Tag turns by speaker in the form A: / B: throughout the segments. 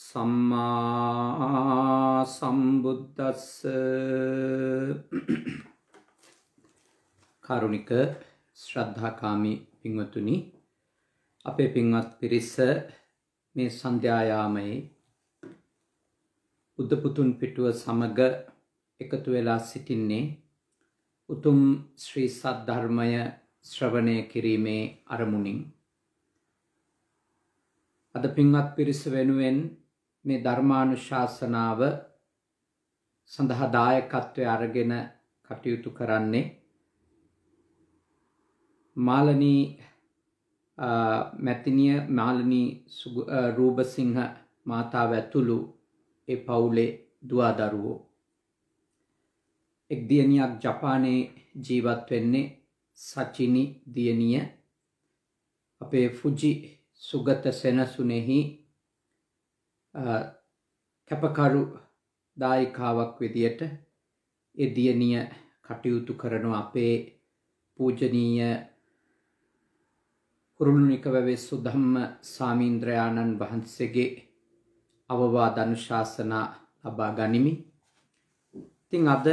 A: සම්මා සම්බුද්දස්ස
B: කාරුණික ශ්‍රද්ධාකාමි පින්වතුනි අපේ පින්වත් පිරිස මේ සන්ධ්‍යායාමයේ බුද්ධ පුතුන් පිටුව සමග එකතු වෙලා සිටින්නේ උතුම් ශ්‍රී සද්ධර්මය ශ්‍රවණය කිරීමේ අරමුණින් අද පින්වත් පිරිස වෙනුවෙන් මේ ධර්මානුශාසනාව සඳහා දායකත්වය අරගෙන කටයුතු කරන්නේ මාලනී මැතිනිය මාලනී රූපසිංහ මාතාව ඇතුළු ඒ පවුලේ දුවදරුවෝ එක් දියණියක් ජපානයේ ජීවත් වෙන්නේ සචිනි දියණිය අපේ ෆුජි සුගත සෙනසුනේහි කැපකරු දායිකාවක් විදියට එදියනිය කටයුතු කරන අපේ පූජනීය කුරුණුනික වැවෙස්සු ධම්ම සාමීන්ද්‍රයාණන් වහන්සේගේ අවවාද අනුශාසනා ලබා ගනිමි. ඉතින් අද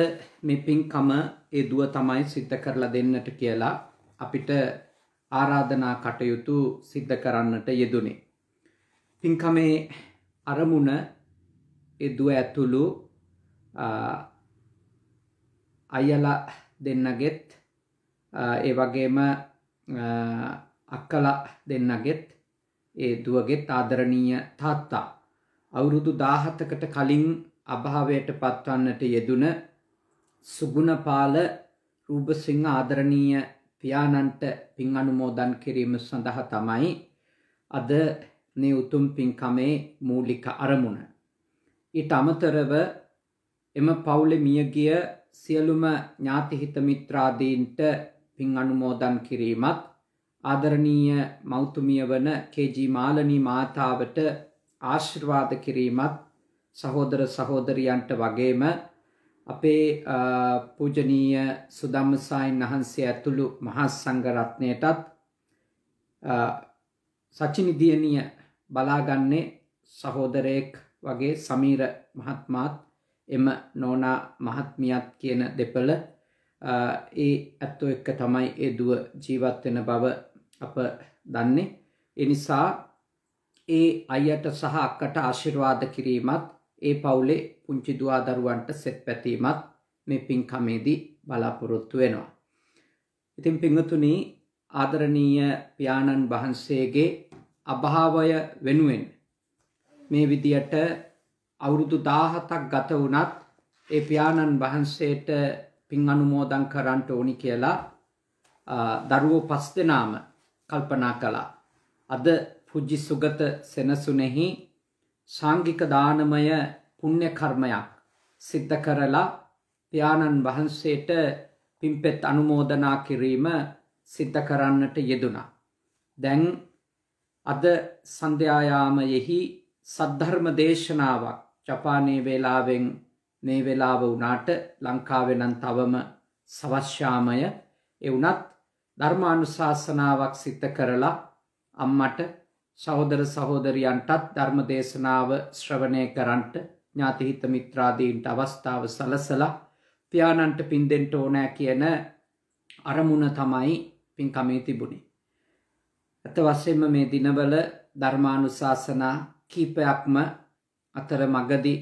B: මේ පින්කම ඒ දුව තමයි සිද්ධ කරලා දෙන්නට කියලා අපිට ආරාධනා කටයුතු සිද්ධ කරන්නට යෙදුනේ. පින්කමේ අරමුණ එදුව ඇතුළු අයල දෙන්නගෙත් ඒ වගේම අක්කල දෙන්නගෙත් ඒ දුවගෙත් ආදරණීය තාත්තා අවුරුදු දාහතකට කලින් අභාවයට පත්වන්නට යෙදුන සුගුණපාල රූපසිංහ ආදරණීය පියාණන්ට පින් අනුමෝදන් කිරීම සඳහා තමයි අද මේ උතුම් පින්කමේ මූලික අරමුණ. ඊට අමතරව එම පවුලේ මියගිය සියලුම ඥාති හිත මිත්‍රාදීන්ට පින් අනුමෝදන් කිරීමත් ආදරණීය මෞතුමිය වන KG මාලනී මාතාවට ආශිර්වාද කිරීමත් සහෝදර සහෝදරියන්ට වගේම අපේ පූජනීය සුදම්මසායින් වහන්සේ ඇතුළු මහා සංඝ රත්නයටත් සචිනි දියණිය බලාගන්නේ සහෝදරයෙක් වගේ සමීර මහත්මාත් එම නෝනා මහත්මියත් කියන දෙපළ ඒ ඇත්තෝ එක්ක තමයි ඒ දුව ජීවත්වෙන බව අප දන්නේ එනිසා ඒ අයට සහ අක්කට ආශිර්වාද කිරීමත් ඒ පවුලේ පුංචි දවා දරුවන්ට සෙත් පැතීමත් මේ පින්කමේදී බලාපොරොත්තු වෙනවා. ඉතින් පිංහතුනී ආදරණීය පියාණන් වහන්සේගේ අභාවය වෙනුවෙන් මේ විදියට අවුරුදු දාහතක් ගත වුණත් ඒ පියාණන් වහන්සේට පින් අනුමෝදන් කරන්නට ඕනි කියලා දරුවෝ පස් දෙනාම කල්පනා කළා. අද පුජ්ජි සුගත සෙනසුනෙහි සාංගික දානමය පුණ්‍ය කර්මයක් සිද්ධ කරලා පියාණන් වහන්සේට පින්පෙත් අනුමෝදනා කිරීම සිද්ධ කරන්නට යෙදුණා. දැන් අද සන්ධ්‍යායාමයෙහි සද්ධර්ම දේශනාවක් ජපානයේ වේලාවෙන් මේ වෙලාව වුණාට ලංකාවේ නම් තවම සවස්්‍යාමය ඒ වුණත් ධර්මානුශාසනාවක් සිත කරලා අම්මට සහෝදර සහෝදරියන්ටත් ධර්ම දේශනාව ශ්‍රවණය කරන්නට ඥාතිහිත මිත්‍රාදීන්ට අවස්ථාව සලසලා පියාණන්ට පින් දෙන්න ඕනෑ කියන අරමුණ තමයි පින්කමේ තිබුණේ ඇත වශයෙන්ම මේ දිනවල ධර්මානුශාසනා කීපයක්ම අතර මගදී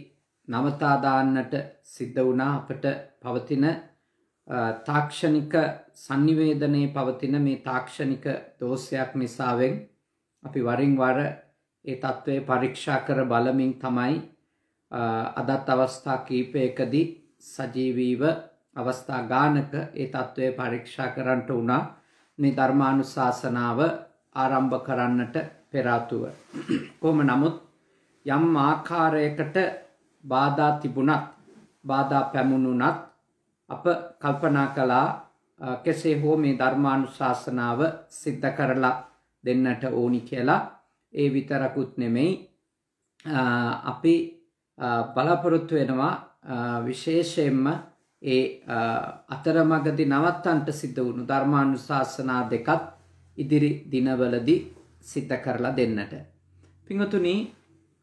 B: නවතා දාන්නට සිද්ධ වුණා අපට පවතින තාක්ෂණික sannivedanaya පවතින මේ තාක්ෂණික දෝෂයක් නිසාවෙන් අපි වරින් වර ඒ తත්වයේ පරීක්ෂා කර බලමින් තමයි අදත් අවස්ථා කීපයකදී සජීවීව අවස්ථා ගානක ඒ తත්වයේ පරීක්ෂා කරන්නට උනා මේ ධර්මානුශාසනාව ආරම්භ කරන්නට පෙරාතුව. කොහොම නමුත් යම් ආකාරයකට බාධා තිබුණත් බාධා පැමුණුනත් අප කල්පනා කළා කෙසේ හෝ මේ ධර්මානුශාසනාව සිද්ධ කරලා දෙන්නට ඕනි කියලා ඒ විතරකුත් නෙමෙයි අපි බලාපොරොත්තු වෙනවා විශේෂයෙන්ම ඒ අතරමගදී නවත්තන්ට සිද්ධ වුණු ධර්මානුශාසනා දෙකත් ඉදිරි දිනවලදී සිද්ධ කරලා දෙන්නට. පිඟතුනි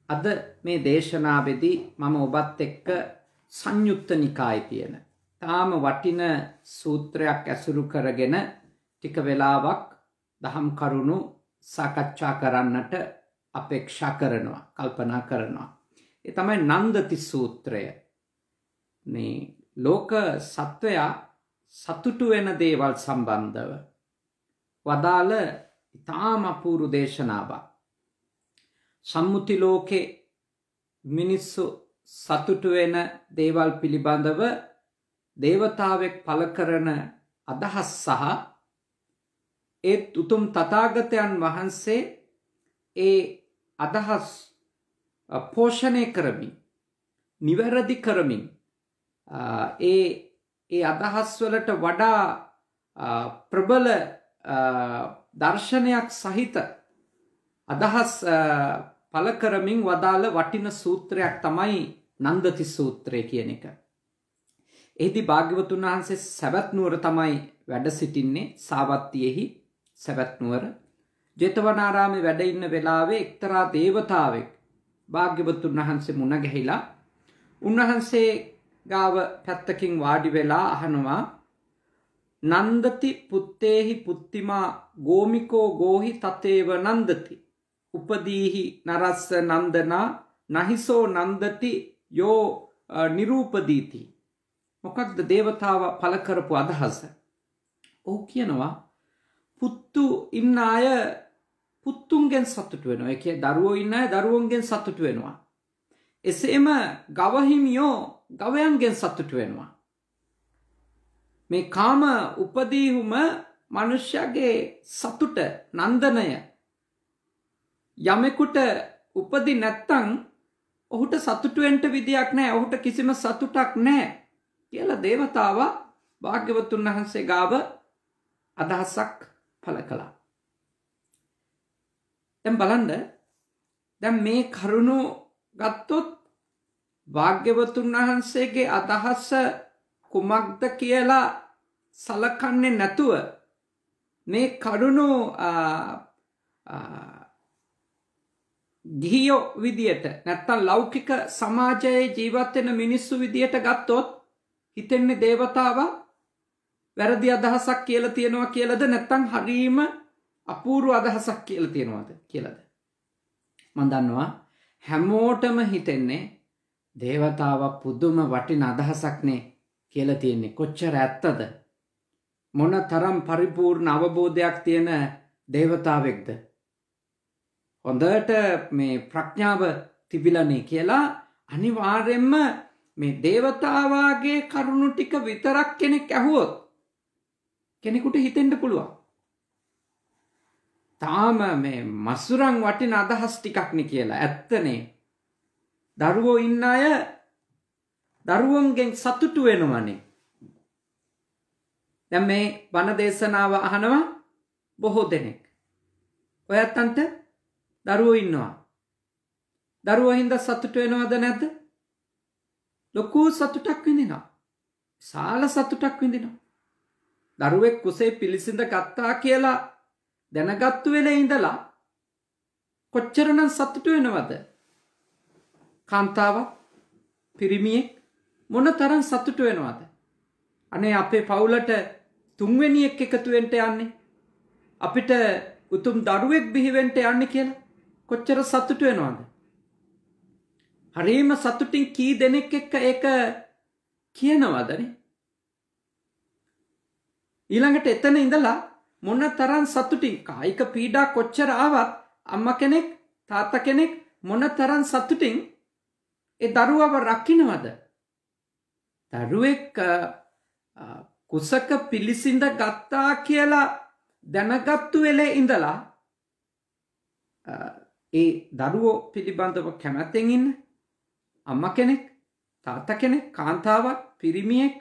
B: අද මේ දේශනාවෙදී මම ඔබත් එක්ක සංයුක්ත නිකාය තියෙන. තාම වටින සූත්‍රයක් ඇසුරු කරගෙන ටික වෙලාවක් දහම් කරුණු සාකච්ඡා කරන්නට අපේක්ෂා කරනවා කල්පනා කරනවා. ඒ තමයි නන්දති සූත්‍රය. මේ ලෝක සත්වයා සතුටු වෙන දේවල් සම්බන්ධව වදාළ ඉතාම අපූරු දේශනාවක්. සම්මුති ලෝකේ මිනිස්සු සතුටු වෙන දේවල් පිළිබඳව දේවතාවෙක් පළ කරන අදහස් සහ ඒත් උතුම් තථාගතයන් වහන්සේ ඒ අදහස් පෝෂණය කරමින් නිවැරදි කරමින් ඒ ඒ අදහස් වලට වඩා ප්‍රබල දර්ශනයක් සහිත අදහස් පලකරමින් වදාළ වටින සූත්‍රයක් තමයි නන්දති සූත්‍රය කියන එක. එහිදි භාග්‍යවතුන් වහන්සේ සැවැත්නුවර තමයි වැඩ සිටින්නේ සාවත්තියෙහි සැවැත්නුවර ජෙතවනාරාමි වැඩඉන්න වෙලාවේ එක්තරා දේවතාවෙක් භාග්‍යවතුන් වහන්සේ මුණගැහිලා උන්වහන්සේ ගාව පැත්තකින් වාඩි වෙලා අහනවා නන්දති පුත්තේහි පුත්තිමා ගෝමිකෝ ගෝහි තතේව නන්දති. උපදීහි නරස්ස නන්දනා නහිසෝ නන්දති යෝ නිරූපදීති. මොකක්ද දේවතාව පලකරපු අදහස. ඕ කියනවා පුත්තු ඉන්න අය පුත්තුන්ගෙන් සතුට වෙනවා එක දරුවෝ ඉන්න අය දරුවන්ගෙන් සතුට වෙනවා. එසේම ගවහිමියෝ ගවයන්ගෙන් සතුට වෙනවා. මේ කාම උපදීහුම මනුෂ්‍යගේ සතුට නන්දනය යමෙකුට උපදි නැත්තං ඔහුට සතුටුවෙන්ට විදියක් නෑ ඔහුට කිසිම සතුටක් නෑ කියලා දේවතාව භාග්‍යවතුන් වහන්සේ ගාව අදහසක් පළ කළා. දැන් බලන්න දැන් මේ කරුණු ගත්තොත් භාග්‍යවතුන් වහන්සේගේ අදහස කුමක්ද කියලා සලකන්නේ නැතුව මේ කරුණු ගිහියෝ විදියට නැත්තම් ලෞකික සමාජයේ ජීවත්වෙන මිනිස්සු විදියට ගත්තොත් හිතෙන්නේ දේවතාවා වැරදි අදහසක් කියල තියෙනවා කියලද නැත්තං හරීම අපූරු අදහසක් කියල තියෙනවාද කියලද. මඳන්නවා හැමෝටම හිතෙන්නේ දේවතාව පුදුම වටින අදහසක්නේ කියල තියෙන්නේ කොච්චර ඇත්තද මොන තරම් පරිපූර්ණ අවබෝධයක් තියෙන දේවතාවෙක්ද. හොඳට මේ ප්‍රඥාව තිබිලනේ කියලා අනිවාර්යෙන්ම මේ දේවතාවාගේ කරුණු ටික විතරක් කෙනෙක් ඇහුවොත් කෙනෙකුට හිතෙන්ට පුළුවන්. තාම මේ මස්සුරං වටින අදහස් ටිකක්න කියලා ඇත්තනේ. දරුවෝ ඉන්න අය දරුවන්ගෙන් සතුටු වෙනවනේ. දැම් මේ වනදේශනාව අහනවා බොහෝ දෙනෙක්. ඔයත්තන්ට දරුවෝ ඉන්නවා. දරුවහින්ද සතුට වෙනවද නැද්ද ලොකූ සතුටක් විඳිනවා. සාල සතුටක් විඳිනවා. දරුවෙක් කුසේ පිළිසිඳ ගත්තා කියලා දැනගත්තු වෙලේ ඉඳලා කොච්චරනම් සතුට වෙනවද? කාන්තාවක් පිරිමියෙක් මොන තරම් සතුට වෙනවද? අනේ අපේ පවුලට තුන්වෙනියෙක් එකතුවෙන්ට යන්නේ. අපිට උතුම් දරුවෙක් බිහිවෙන්ට යන්න කියලා කොච්චර සතුටු වෙනවද? හරීම සතුටින් කී දෙනෙක් එක්ක ඒක කියනවදනේ? ඊළඟට එතන ඉඳලා මොන තරම් සතුටින් කායික පීඩා කොච්චර ආවත් අම්මා කෙනෙක් තාත්තා කෙනෙක් මොන තරම් සතුටින් ඒ දරුවව රකින්නවද? දරුවෙක් කුසක පිළිසිඳ ගත්තා කියලා දැනගත්තු වෙලේ ඉඳලා ඒ දරුවෝ පිළිබඳව කැමැත්තෙන් ඉන්න අම්ම කෙනෙක් තාත්ත කෙනෙක් කාන්තාවක් පිරිමියෙක්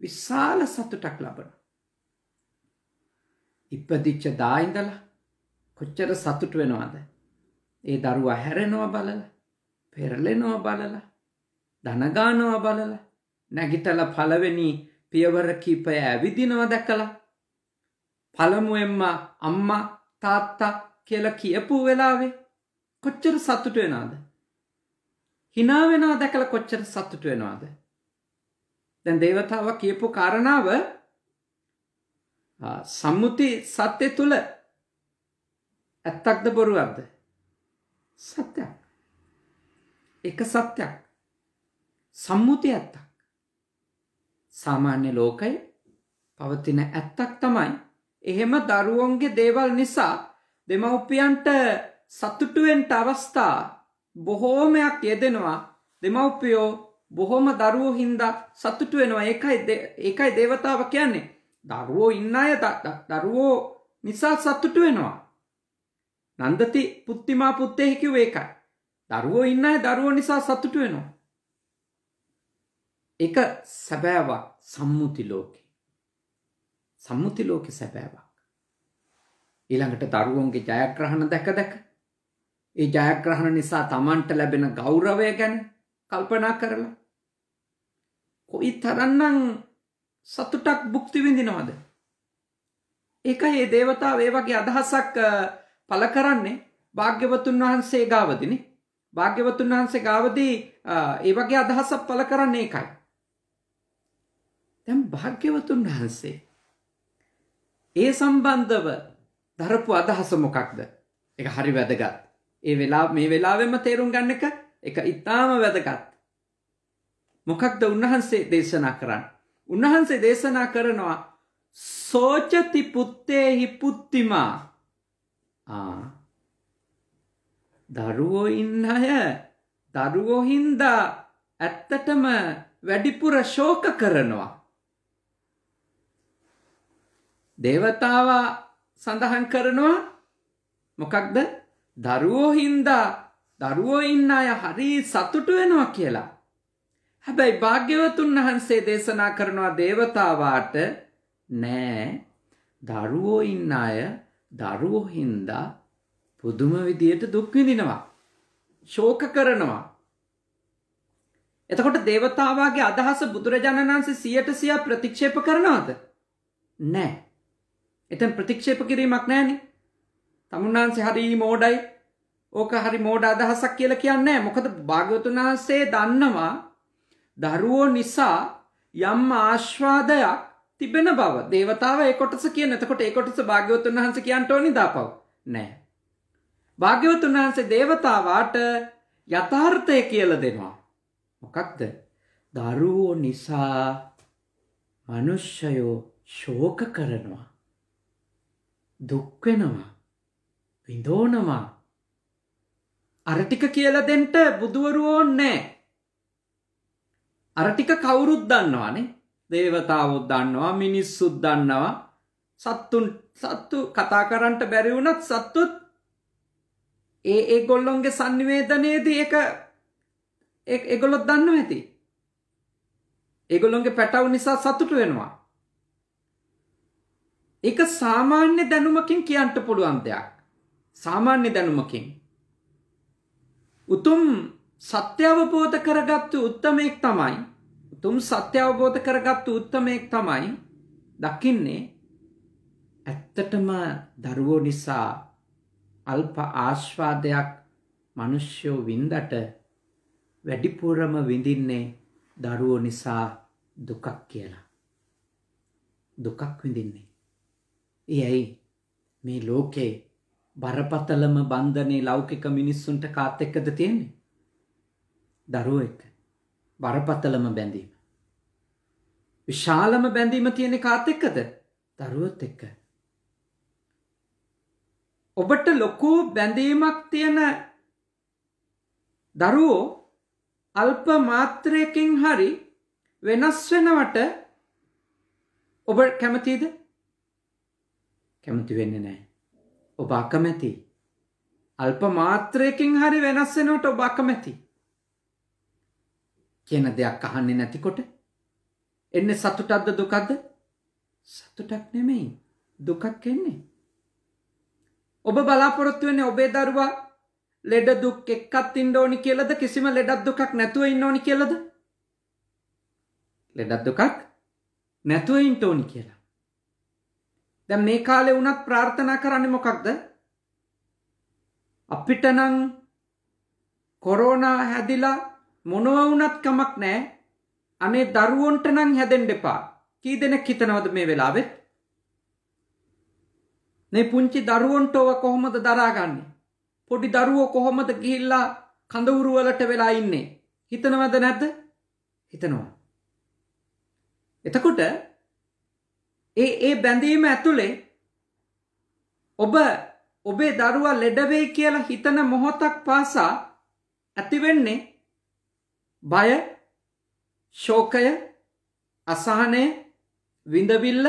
B: විශාල සතුටක් ලබන. ඉපදිච්ච දායිඳලා කොච්චර සතුට වෙනවාද. ඒ දරුවා හැරෙනවා බලල පෙරලෙනවා බලල දනගානවා බලල නැගිටල පලවෙනී පියවර කීපය ඇවිදිනව දැකලා පළමුුවෙන්ම අම්මා තාත්තා කියලා කියපු වෙලාවේ කොච්චර සතුට වෙනවාද හිනාවෙනවා දැකළ කොච්චර සතුට වෙනවාද දැන් දේවතාව කියපු කාරණාව සම්මුති සත්‍ය තුළ ඇත්තක්ද බොරුවක්ද සත්‍යයක් එක සත්‍යයක් සම්මුති ඇත්තක් සාමාන්‍ය ලෝකයි පවතින ඇත්තක් තමයි. එහෙම දරුවොන්ගේ දේවල් නිසා දෙමව්පියන්ට සතුටුවෙන්ට අවස්ථා බොහෝමයක් යෙදෙනවා දෙමව්පියෝ බොහොම දරුවෝ හින්දා සතුටු වෙනවා ඒකයි ඒකයි දේවතාව කියන්නේ දරුවෝ ඉන්න අය දරුවෝ නිසා සතුටු වෙනවා නන්දති පුත්තිමා පුත්තේ කිව්වේ ඒකයි දරුවෝ ඉන්න අය දරුවෝ නිසා සතුටු වෙනවා එක සැබෑවක් සම්මුති ලෝකේ. සම්මුති ලෝකේ සැබෑවක්. ඊළඟට දරුවන්ගේ ජයග්‍රහණ දැක දැක ඒ ජයග්‍රහණ නිසා Tamanට ලැබෙන ගෞරවය ගැන කල්පනා කරලා කොයි තරම්නම් සතුටක් භුක්ති විඳිනවද? ඒකයි මේ దేవතාව ඒ වගේ අදහසක් පළ කරන්නේ භාග්‍යවතුන් වහන්සේ ගාවදීනේ. භාග්‍යවතුන් වහන්සේ ගාවදී ඒ වගේ අදහසක් පළ කරන්නේ ඒකයි. දැන් භාග්‍යවතුන් වහන්සේ ඒ සම්බන්ධව දරපු අදහස මොකක්ද? ඒක හරි වැදගත්. ඒ වෙලාව මේ වෙලාවෙම තේරුම් ගන්න එක ඒක ඊටාම වැදගත්. මොකක්ද උන්වහන්සේ දේශනා කරන්නේ? උන්වහන්සේ දේශනා කරනවා සෝචති පුත්තේහි පුත්තිමා. ආ දරුවෝ ඉන්න අය දරුවෝ හින්දා ඇත්තටම වැඩිපුර ශෝක කරනවා. දේවතාවා සඳහන් කරනවා මොකක්ද දරුවෝ හින්දා දරුවෝ ඉන්න අය හරි සතුටු වෙනවා කියලා. හැබැයි භාග්‍යවතුන් වහන්සේ දේශනා කරනවා දේවතාවාට නෑ දරුවෝ ඉන්න අය දරුවෝ හින්දා පුදුම විදියට දුක් විඳිනවා. ශෝක කරනවා. එතකොට දේවතාවාගේ අදහස බුදුරජාණන් වහන්සේ 100% ප්‍රතික්ෂේප කරනවද? නැහැ. එතැන් ප්‍රතික්ෂේප කිරීමක් නෑනි තමුන්නාන්සේ හරි මෝඩයි ඕක හරි මෝඩ අදහසක් කියල කියන්න මොකද භාග්‍යවතුන් වහන්සේ දන්නවා දරුවෝ නිසා යම් ආශ්වාදයක් තිබෙන බව දේවතාව එකොටස කියන එතකොට එකොටස භාග්‍යවතුන් වහන්ස කියන්ට ඕනි දාපව් නෑ භාග්‍යවතුන් වහන්සේ දේවතාවාට යථාර්ථය කියල දෙනවා මොකක්ද දරුවෝ නිසා මනුෂ්‍යයෝ ශෝක කරනවා දුක් වෙනවා විඳෝනවා අරටික කියල දෙන්ට බුදුවරුවෝන් නෑ අරටික කවුරුත් දන්නවානේ දේවතාවොත් දන්නවා මිනිස්සුත් දන්නවා සත්තුන් සත්තු කතා කරන්නට බැරිවුනත් සත්තුත් ඒ ඒ ගොල්ලොන්ගේ සංනිවේදනයේදී එක එගොලොත් දන්න ඇති ඒගොල්ලොන්ගේ පැටව් නිසා සතුට වෙනවා ඒක සාමාන්‍ය දැනුමකින් කියන්න පුළුවන් දෙයක්. සාමාන්‍ය දැනුමකින්. උතුම් සත්‍ය අවබෝධ කරගත්තු උත්තමයෙක් තමයි උතුම් සත්‍ය අවබෝධ කරගත්තු උත්තමයෙක් තමයි දකින්නේ ඇත්තටම දරුවෝ නිසා අල්ප ආශ්වාදයක් මිනිස්සු වින්දට වැඩිපුරම විඳින්නේ දරුවෝ නිසා දුකක් කියලා. දුකක් විඳින්නේ එයයි මේ ලෝකේ බරපතලම බන්ධනේ ලෞකික මිනිස්සුන්ට කාත් එක්කද තියෙන්නේ? දරුවෝ එක්ක. බරපතලම බැඳීම. විශාලම බැඳීම තියෙන්නේ කාත් එක්කද? දරුවොත් එක්ක. ඔබට ලොකු බැඳීමක් තියෙන දරුවෝ අල්ප මාත්‍රයකින් හරි වෙනස් වෙනවට ඔබ කැමතිද? කැමති වෙන්න නෑ. ඔබ අකමැති. අල්ප මාත්‍රයකින් හරි වෙනස් වෙනවට ඔබ අකමැති. කියන දෙයක් අහන්නේ නැතිකොට එන්නේ සතුටක්ද දුකක්ද? සතුටක් නෙමෙයි. දුකක් එන්නේ. ඔබ බලාපොරොත්තු වෙන්නේ ඔබේ දරුවා ලෙඩ දුක් එක්කත් ඉන්න ඕනි කියලාද කිසිම ලෙඩක් දුකක් නැතුව ඉන්න ඕනි කියලාද? ලෙඩක් දුකක් නැතුව ඉන්න ඕනි කියලා. දැ මේ කාලෙ වනත් ප්‍රාර්ථනා කරන්න මොකක්ද අපිටනං කොරෝනා හැදිලා මොනව වුනත් කමක් නෑ අනේ දරුවොන්ට නං හැදෙන් දෙපා කී දෙනෙක් හිතනවද මේ වෙලාවෙත් මේ පුංචි දරුවොන්ට ඔව කොහොමද දරාගන්නේ පොඩි දරුවෝ කොහොමද ගිහිල්ලා කඳවුරු වලට වෙලා ඉන්නේ හිතනවද නැද්ද හිතනවා එතකොට ඒ ඒ බැඳීම ඇතුළේ ඔබ ඔබේ දරුවා ලෙඩවෙයි කියලා හිතන මොහොතක් පාසා ඇතිවෙන්නේ බය ශෝකය අසහනය විඳවිල්ල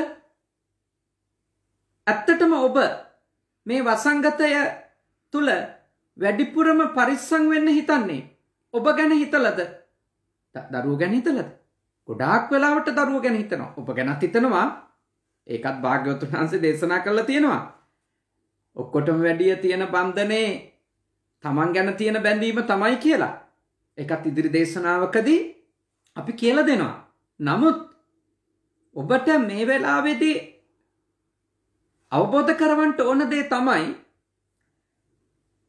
B: ඇත්තටම ඔබ මේ වසංගතය තුළ වැඩිපුරම පරිස්සං වෙන්න හිතන්නේ ඔබ ගැන හිතලද දරුව ගැන හිතලද ගොඩාක් වෙලාවට දරුව ගැන හිතනවා ඔබ ගැනත් හිතනවා ඒකත් භාග්‍යවතුන් වහන්සේ දේශනා කරලා තියෙනවා. ඔක්කොටම වැඩිය තියෙන බන්ධනේ තමන් ගැන තියෙන බැඳීම තමයි කියලා. ඒකත් ඉදිරි දේශනාවකදී අපි කියලා දෙනවා. නමුත් ඔබට මේ වෙලාවේදී අවබෝධ කරවන්න ඕන දේ තමයි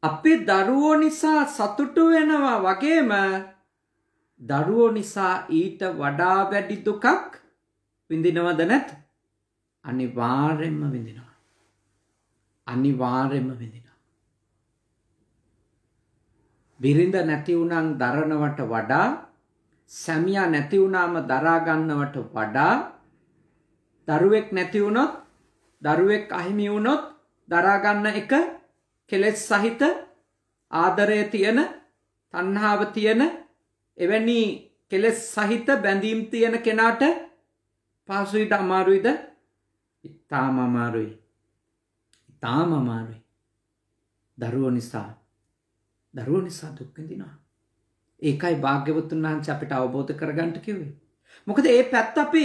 B: අපේ දරුවෝ නිසා සතුටු වෙනවා වගේම දරුවෝ නිසා ඊට වඩා වැඩි දුකක් විඳිනවද නැත්ද අනිවාර්යෙන්ම විඳිනවා. අනිවාර්යෙන්ම විඳිනවා. බිරිඳ නැති වුණන් දරනවට වඩා සැමියා නැති වුණාම දරා ගන්නවට වඩා දරුවෙක් නැති වුණොත් දරුවෙක් අහිමි වුණොත් දරා ගන්න එක කෙලෙස් සහිත ආදරය තියෙන තණ්හාව තියෙන එවැනි කෙලෙස් සහිත බැඳීම් තියෙන කෙනාට පහසුයිද අමාරුයිද ඉතාම අමාරුයි ඉතාම අමාරුයි දරුව නිසා දරුව නිසා දුක්කඳිනවා ඒකයි භාග්‍යවතුන් වහන්සේ අපිට අවබෝධ කරගන්නට කිව්වේ මොකද ඒ පැත්ත අපි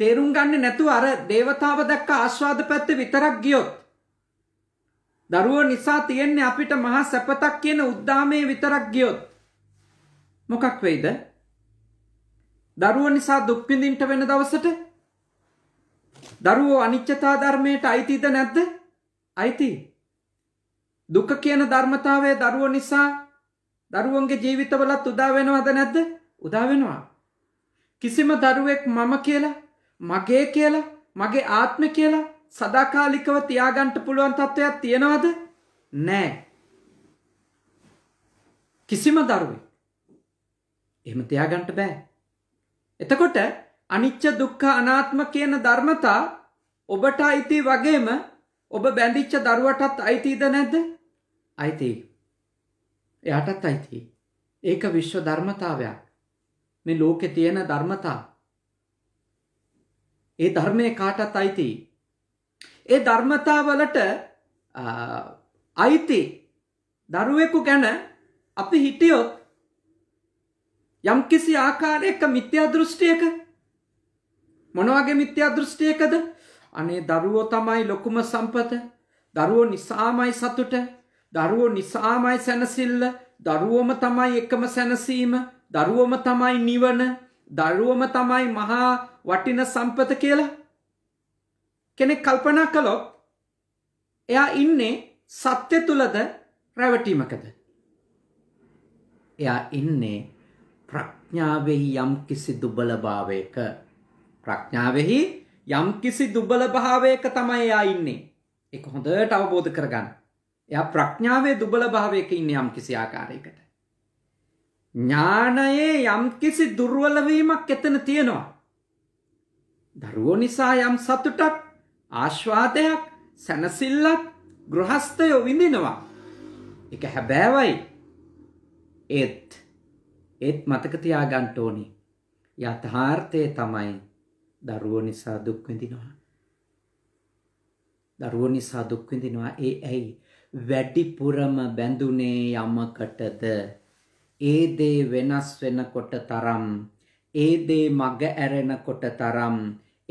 B: තේරුම් ගන්න නැතුව අර දේවතාව දැක්ක ආස්වාද පැත්ත විතරක් ගියොත් දරුව නිසා තියෙන්නේ අපිට මහා සැපතක් කියන උද්දාමයේ විතරක් ගියොත් මොකක් වෙයිද දරුව නිසා දුක් විඳින්න වෙන දවසට දරුවෝ අනිච්චතා ධර්මයට අයිතිද නැද්ද? අයිති. දුක කියන ධර්මතාවය දරුවෝ නිසා දරුවන්ගේ ජීවිතවලත් උදා වෙනවද නැද්ද? උදා වෙනවා. කිසිම දරුවෙක් මම කියලා, මගේ කියලා, මගේ ආත්මය කියලා සදාකාලිකව තියාගන්න පුළුවන් තත්ත්වයක් තියනවද? නැහැ. කිසිම දරුවෙක් එහෙම තියාගන්න බෑ. එතකොට අනිච්ච දුක්ඛ අනාත්ම කියන ධර්මතා ඔබට අයිති වගේම ඔබ බැඳිච්ච දරුවටත් අයිතිද නැද්ද? අයිති. එයාටත් අයිති. ඒක විශ්ව ධර්මතාවයක්. මේ ලෝකේ තියෙන ධර්මතා. ඒ ධර්මයේ කාටත් අයිති. ඒ ධර්මතාවලට අයිති දරුවෙකු ගැන අපි හිටියොත් යම්කිසි ආකාරයක මිත්‍යා දෘෂ්ටියක මොනවගේ මිත්‍යා දෘෂ්ටියකද අනේ දරුවෝ තමයි ලොකුම සම්පත දරුවෝ නිසාමයි සතුට දරුවෝ නිසාමයි සැනසිල්ල දරුවෝම තමයි එකම සැනසීම දරුවෝම තමයි නිවන දරුවෝම තමයි මහා වටින සම්පත කියලා කෙනෙක් කල්පනා කළොත් එයා ඉන්නේ සත්‍ය තුලද රැවටීමකද එයා ඉන්නේ ප්‍රඥාවෙහි යම් කිසි දුබලභාවයක ප්‍රඥාවෙහි යම් කිසි දුබල භාවයක තමයි එයා ඉන්නේ. ඒක හොඳට අවබෝධ කරගන්න. එයා ප්‍රඥාවේ දුබල භාවයක ඉන්නේ යම් කිසි ආකාරයකට. ඥානයේ යම් කිසි දුර්වල වීමක් එතන තියෙනවා. දරුවෝ නිසා යම් සතුටක්, ආශ්වාදයක්, සැනසෙල්ලක් ගෘහස්තයෝ විඳිනවා. ඒක හැබෑවයි. ඒත් ඒත් මතක තියාගන්න ඕනේ. යථාර්ථය තමයි දරුවෝ නිසා දුක් විඳිනවා. දරුවෝ නිසා දුක් විඳිනවා. ඒ ඇයි? වැඩිපුරම බැඳුනේ යමකටද? ඒ දේ වෙනස් වෙනකොට තරම් ඒ දේ මග ඇරෙනකොට තරම්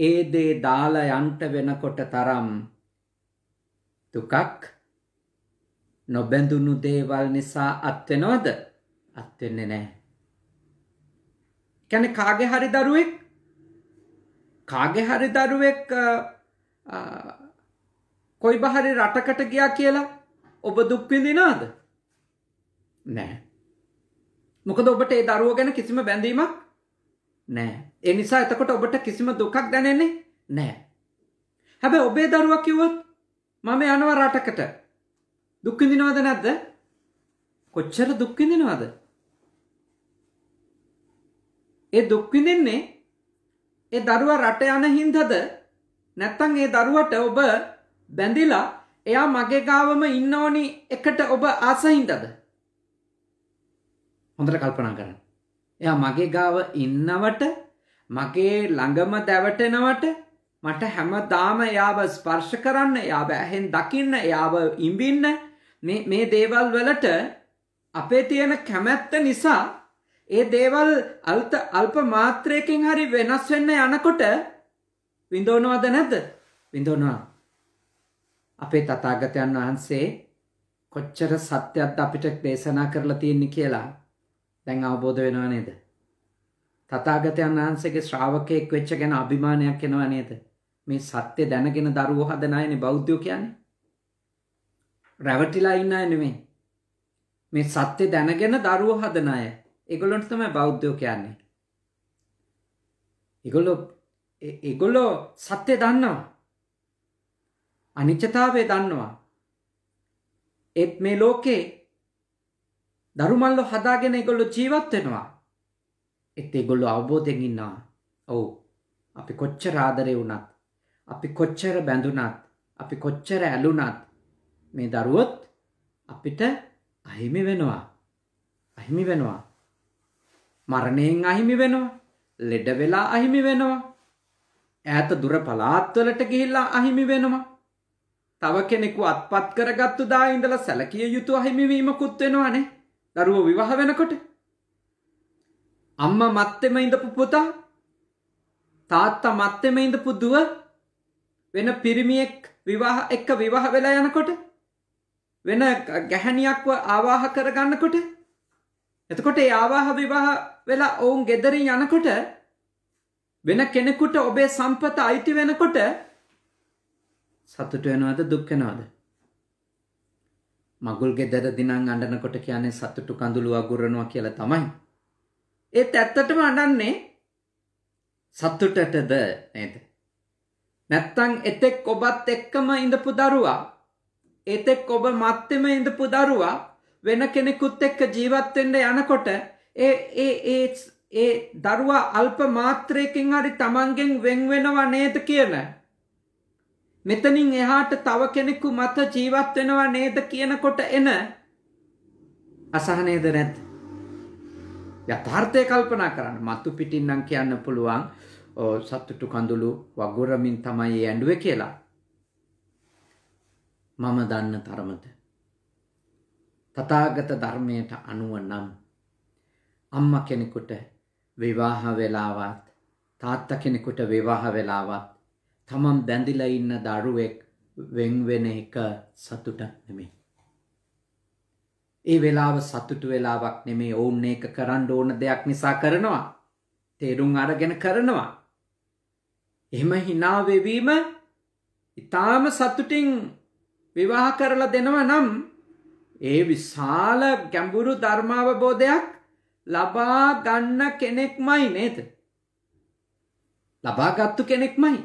B: ඒ දේ දාලා යන්ට වෙනකොට තරම් දුකක් නොබැඳුණු දේවල් නිසා අත්වෙනවද? අත්වෙන්නේ නැහැ. කියන්නේ කාගේ හරි දරුවෙක් කාගෙ හරි දරුවෙක් කොයි බහරි රටකට ගියා කියලා ඔබ දුක්පිඳිනාද නෑ මොකද ඔබට ඒ දරුව ගැන කිසිම බැඳීමක් නෑ ඒ නිසා එතකොට ඔබට කිසිම දුකක් දැනෙන්නේ නෑ හැබැයි ඔබේ දරුවා කිව්වොත් මම යනවා රටකට දුක්විඳිනවද නැද්ද කොච්චර දුක්විඳිනවද ඒ දුක්විඳින්නේ ඒ දරුවා රට යන හින්දද නැත්තං ඒ දරුවට ඔබ බැඳිලා එයා මගේ ගාවම ඉන්න ඕනි එකට ඔබ ආසහින්දද හොඳට කල්පනා කරන්න එයා මගේ ගාව ඉන්නවට මගේ ළඟම දැවටෙනවට මට හැමදාම යාව ස්පර්ශ කරන්න යාව ඇහෙන් දකින්න යාව ඉඹින්න මේ දේවල් වලට අපේ තියෙන කැමැත්ත නිසා ඒ දේවල් අල්ත අල්ප මාත්‍රයකින් හරි වෙනස් වෙන්න යනකොට විඳෝනවද නැද්ද? විඳෝනවා. අපේ තථාගතයන් වහන්සේ කොච්චර සත්‍යයක්ද අපිට දේශනා කරලා තියෙන්නේ කියලා දැන් අවබෝධ වෙනව නේද? තථාගතයන් වහන්සේගේ ශ්‍රාවකයෙක් වෙච්ච ගැන අභිමානයක් එනවා නේද? මේ සත්‍ය දැනගෙන දරුවෝ හදන අයනේ බෞද්ධයෝ කියන්නේ. රැවටිලා ඉන්න අය නෙමෙයි. මේ සත්‍ය දැනගෙන දරුවෝ හදන අය. එගොලොන්ට තමයි බෞද්ධෝ කියන්නේ. එගොල්ලො එගොල්ලෝ සත්‍යය දන්නවා අනිච්චතාවය දන්නවා ඒත් මේ ලෝකේ දරුමල්ලො හදාගෙන එකොල්ලො ජීවත් වෙනවා එත් එගොල්ලො අවබෝධයෙන් ඉන්නා ඔවු අපි කොච්චර ආදරය වුණත් අපි කොච්චර බැඳුනත් අපි කොච්චර ඇලුනත් මේ දරුවොත් අපිට අහිමි වෙනවා අහිමි වෙනවා මරණයෙන් අහිමි වෙනවා. ලෙඩ වෙලා අහිමි වෙනවා. ඈත දුර පලාත්වලට ගිහිල්ලා අහිමි වෙනවා. තව කෙනෙකු අත්පත් කරගත්තු දා ඉඳලා සැලකිය යුතු අහිමිවීමකුත් වෙනවානේ. දරුවෝ විවාහ වෙනකොට. අම්මා මත්තෙම ඉඳපු පුතා තාත්තා මත්තෙම ඉඳපු දුව වෙන පිරිමියෙක් විවාහ එක්ක විවාහ වෙලා යනකොට වෙන ගැහැණියක්ව ආවාහ කරගන්නකොට එතකොට ඒ ආවාහ විවාහ වෙලා ඔවුන් ගෙදරින් යනකොට වෙන කෙනෙකුට ඔබේ සම්පත අයිති වෙනකොට සතුට වෙනවද දුක් වෙනවද? මගුල් ගෙදර දිනන් අඬනකොට කියන්නේ සතුටු කඳුළු අගුරනවා කියලා තමයි. ඒත් ඇත්තටම අඬන්නේ සතුටටද නේද? නැත්තම් එතෙක් ඔබත් එක්කම ඉඳපු දරුවා එතෙක් ඔබ මත්තෙම ඉඳපු දරුවා වෙන කෙනෙකුත් එක්ක ජීවත් වෙන්න යනකොට ඒ ඒ ඒ ඒ දරුවා අල්ප මාත්‍රයකින් හරි තමන්ගෙන් වෙන් වෙනව නේද කියන මෙතනින් එහාට තව කෙනෙකු මත ජීවත් වෙනව නේද කියනකොට එන අසහනේද නැත් යථාර්ථය කල්පනා කරන්න මතු පිටින් නම් කියන්න පුළුවන් සතුටු කඳුළු වගුරමින් තමයි ඇඬුවේ කියලා මම දන්න තරමට තථාගත ධර්මයට අනුව නම් අම්මා කෙනෙකුට විවාහ වෙලාවත් තාත්තා කෙනෙකුට විවාහ වෙලාවත් තමන් බැඳිලා ඉන්න දරුවෙක් වෙන් වෙන එක සතුට නෙමෙයි. ඒ වෙලාව සතුටු වෙලාවක් නෙමේ ඔවුන් ඒක කරන්න ඕන දෙයක් නිසා කරනවා. තේරුම් අරගෙන කරනවා. එහෙම හිනා වෙවීම ඊටාම සතුටින් විවාහ කරලා දෙනවා නම් ඒ විශාල ගැඹුරු ධර්මාවබෝධයක් ලබා ගන්න කෙනෙක්මයි නේද. ලබාගත්තු කෙනෙක්මයි.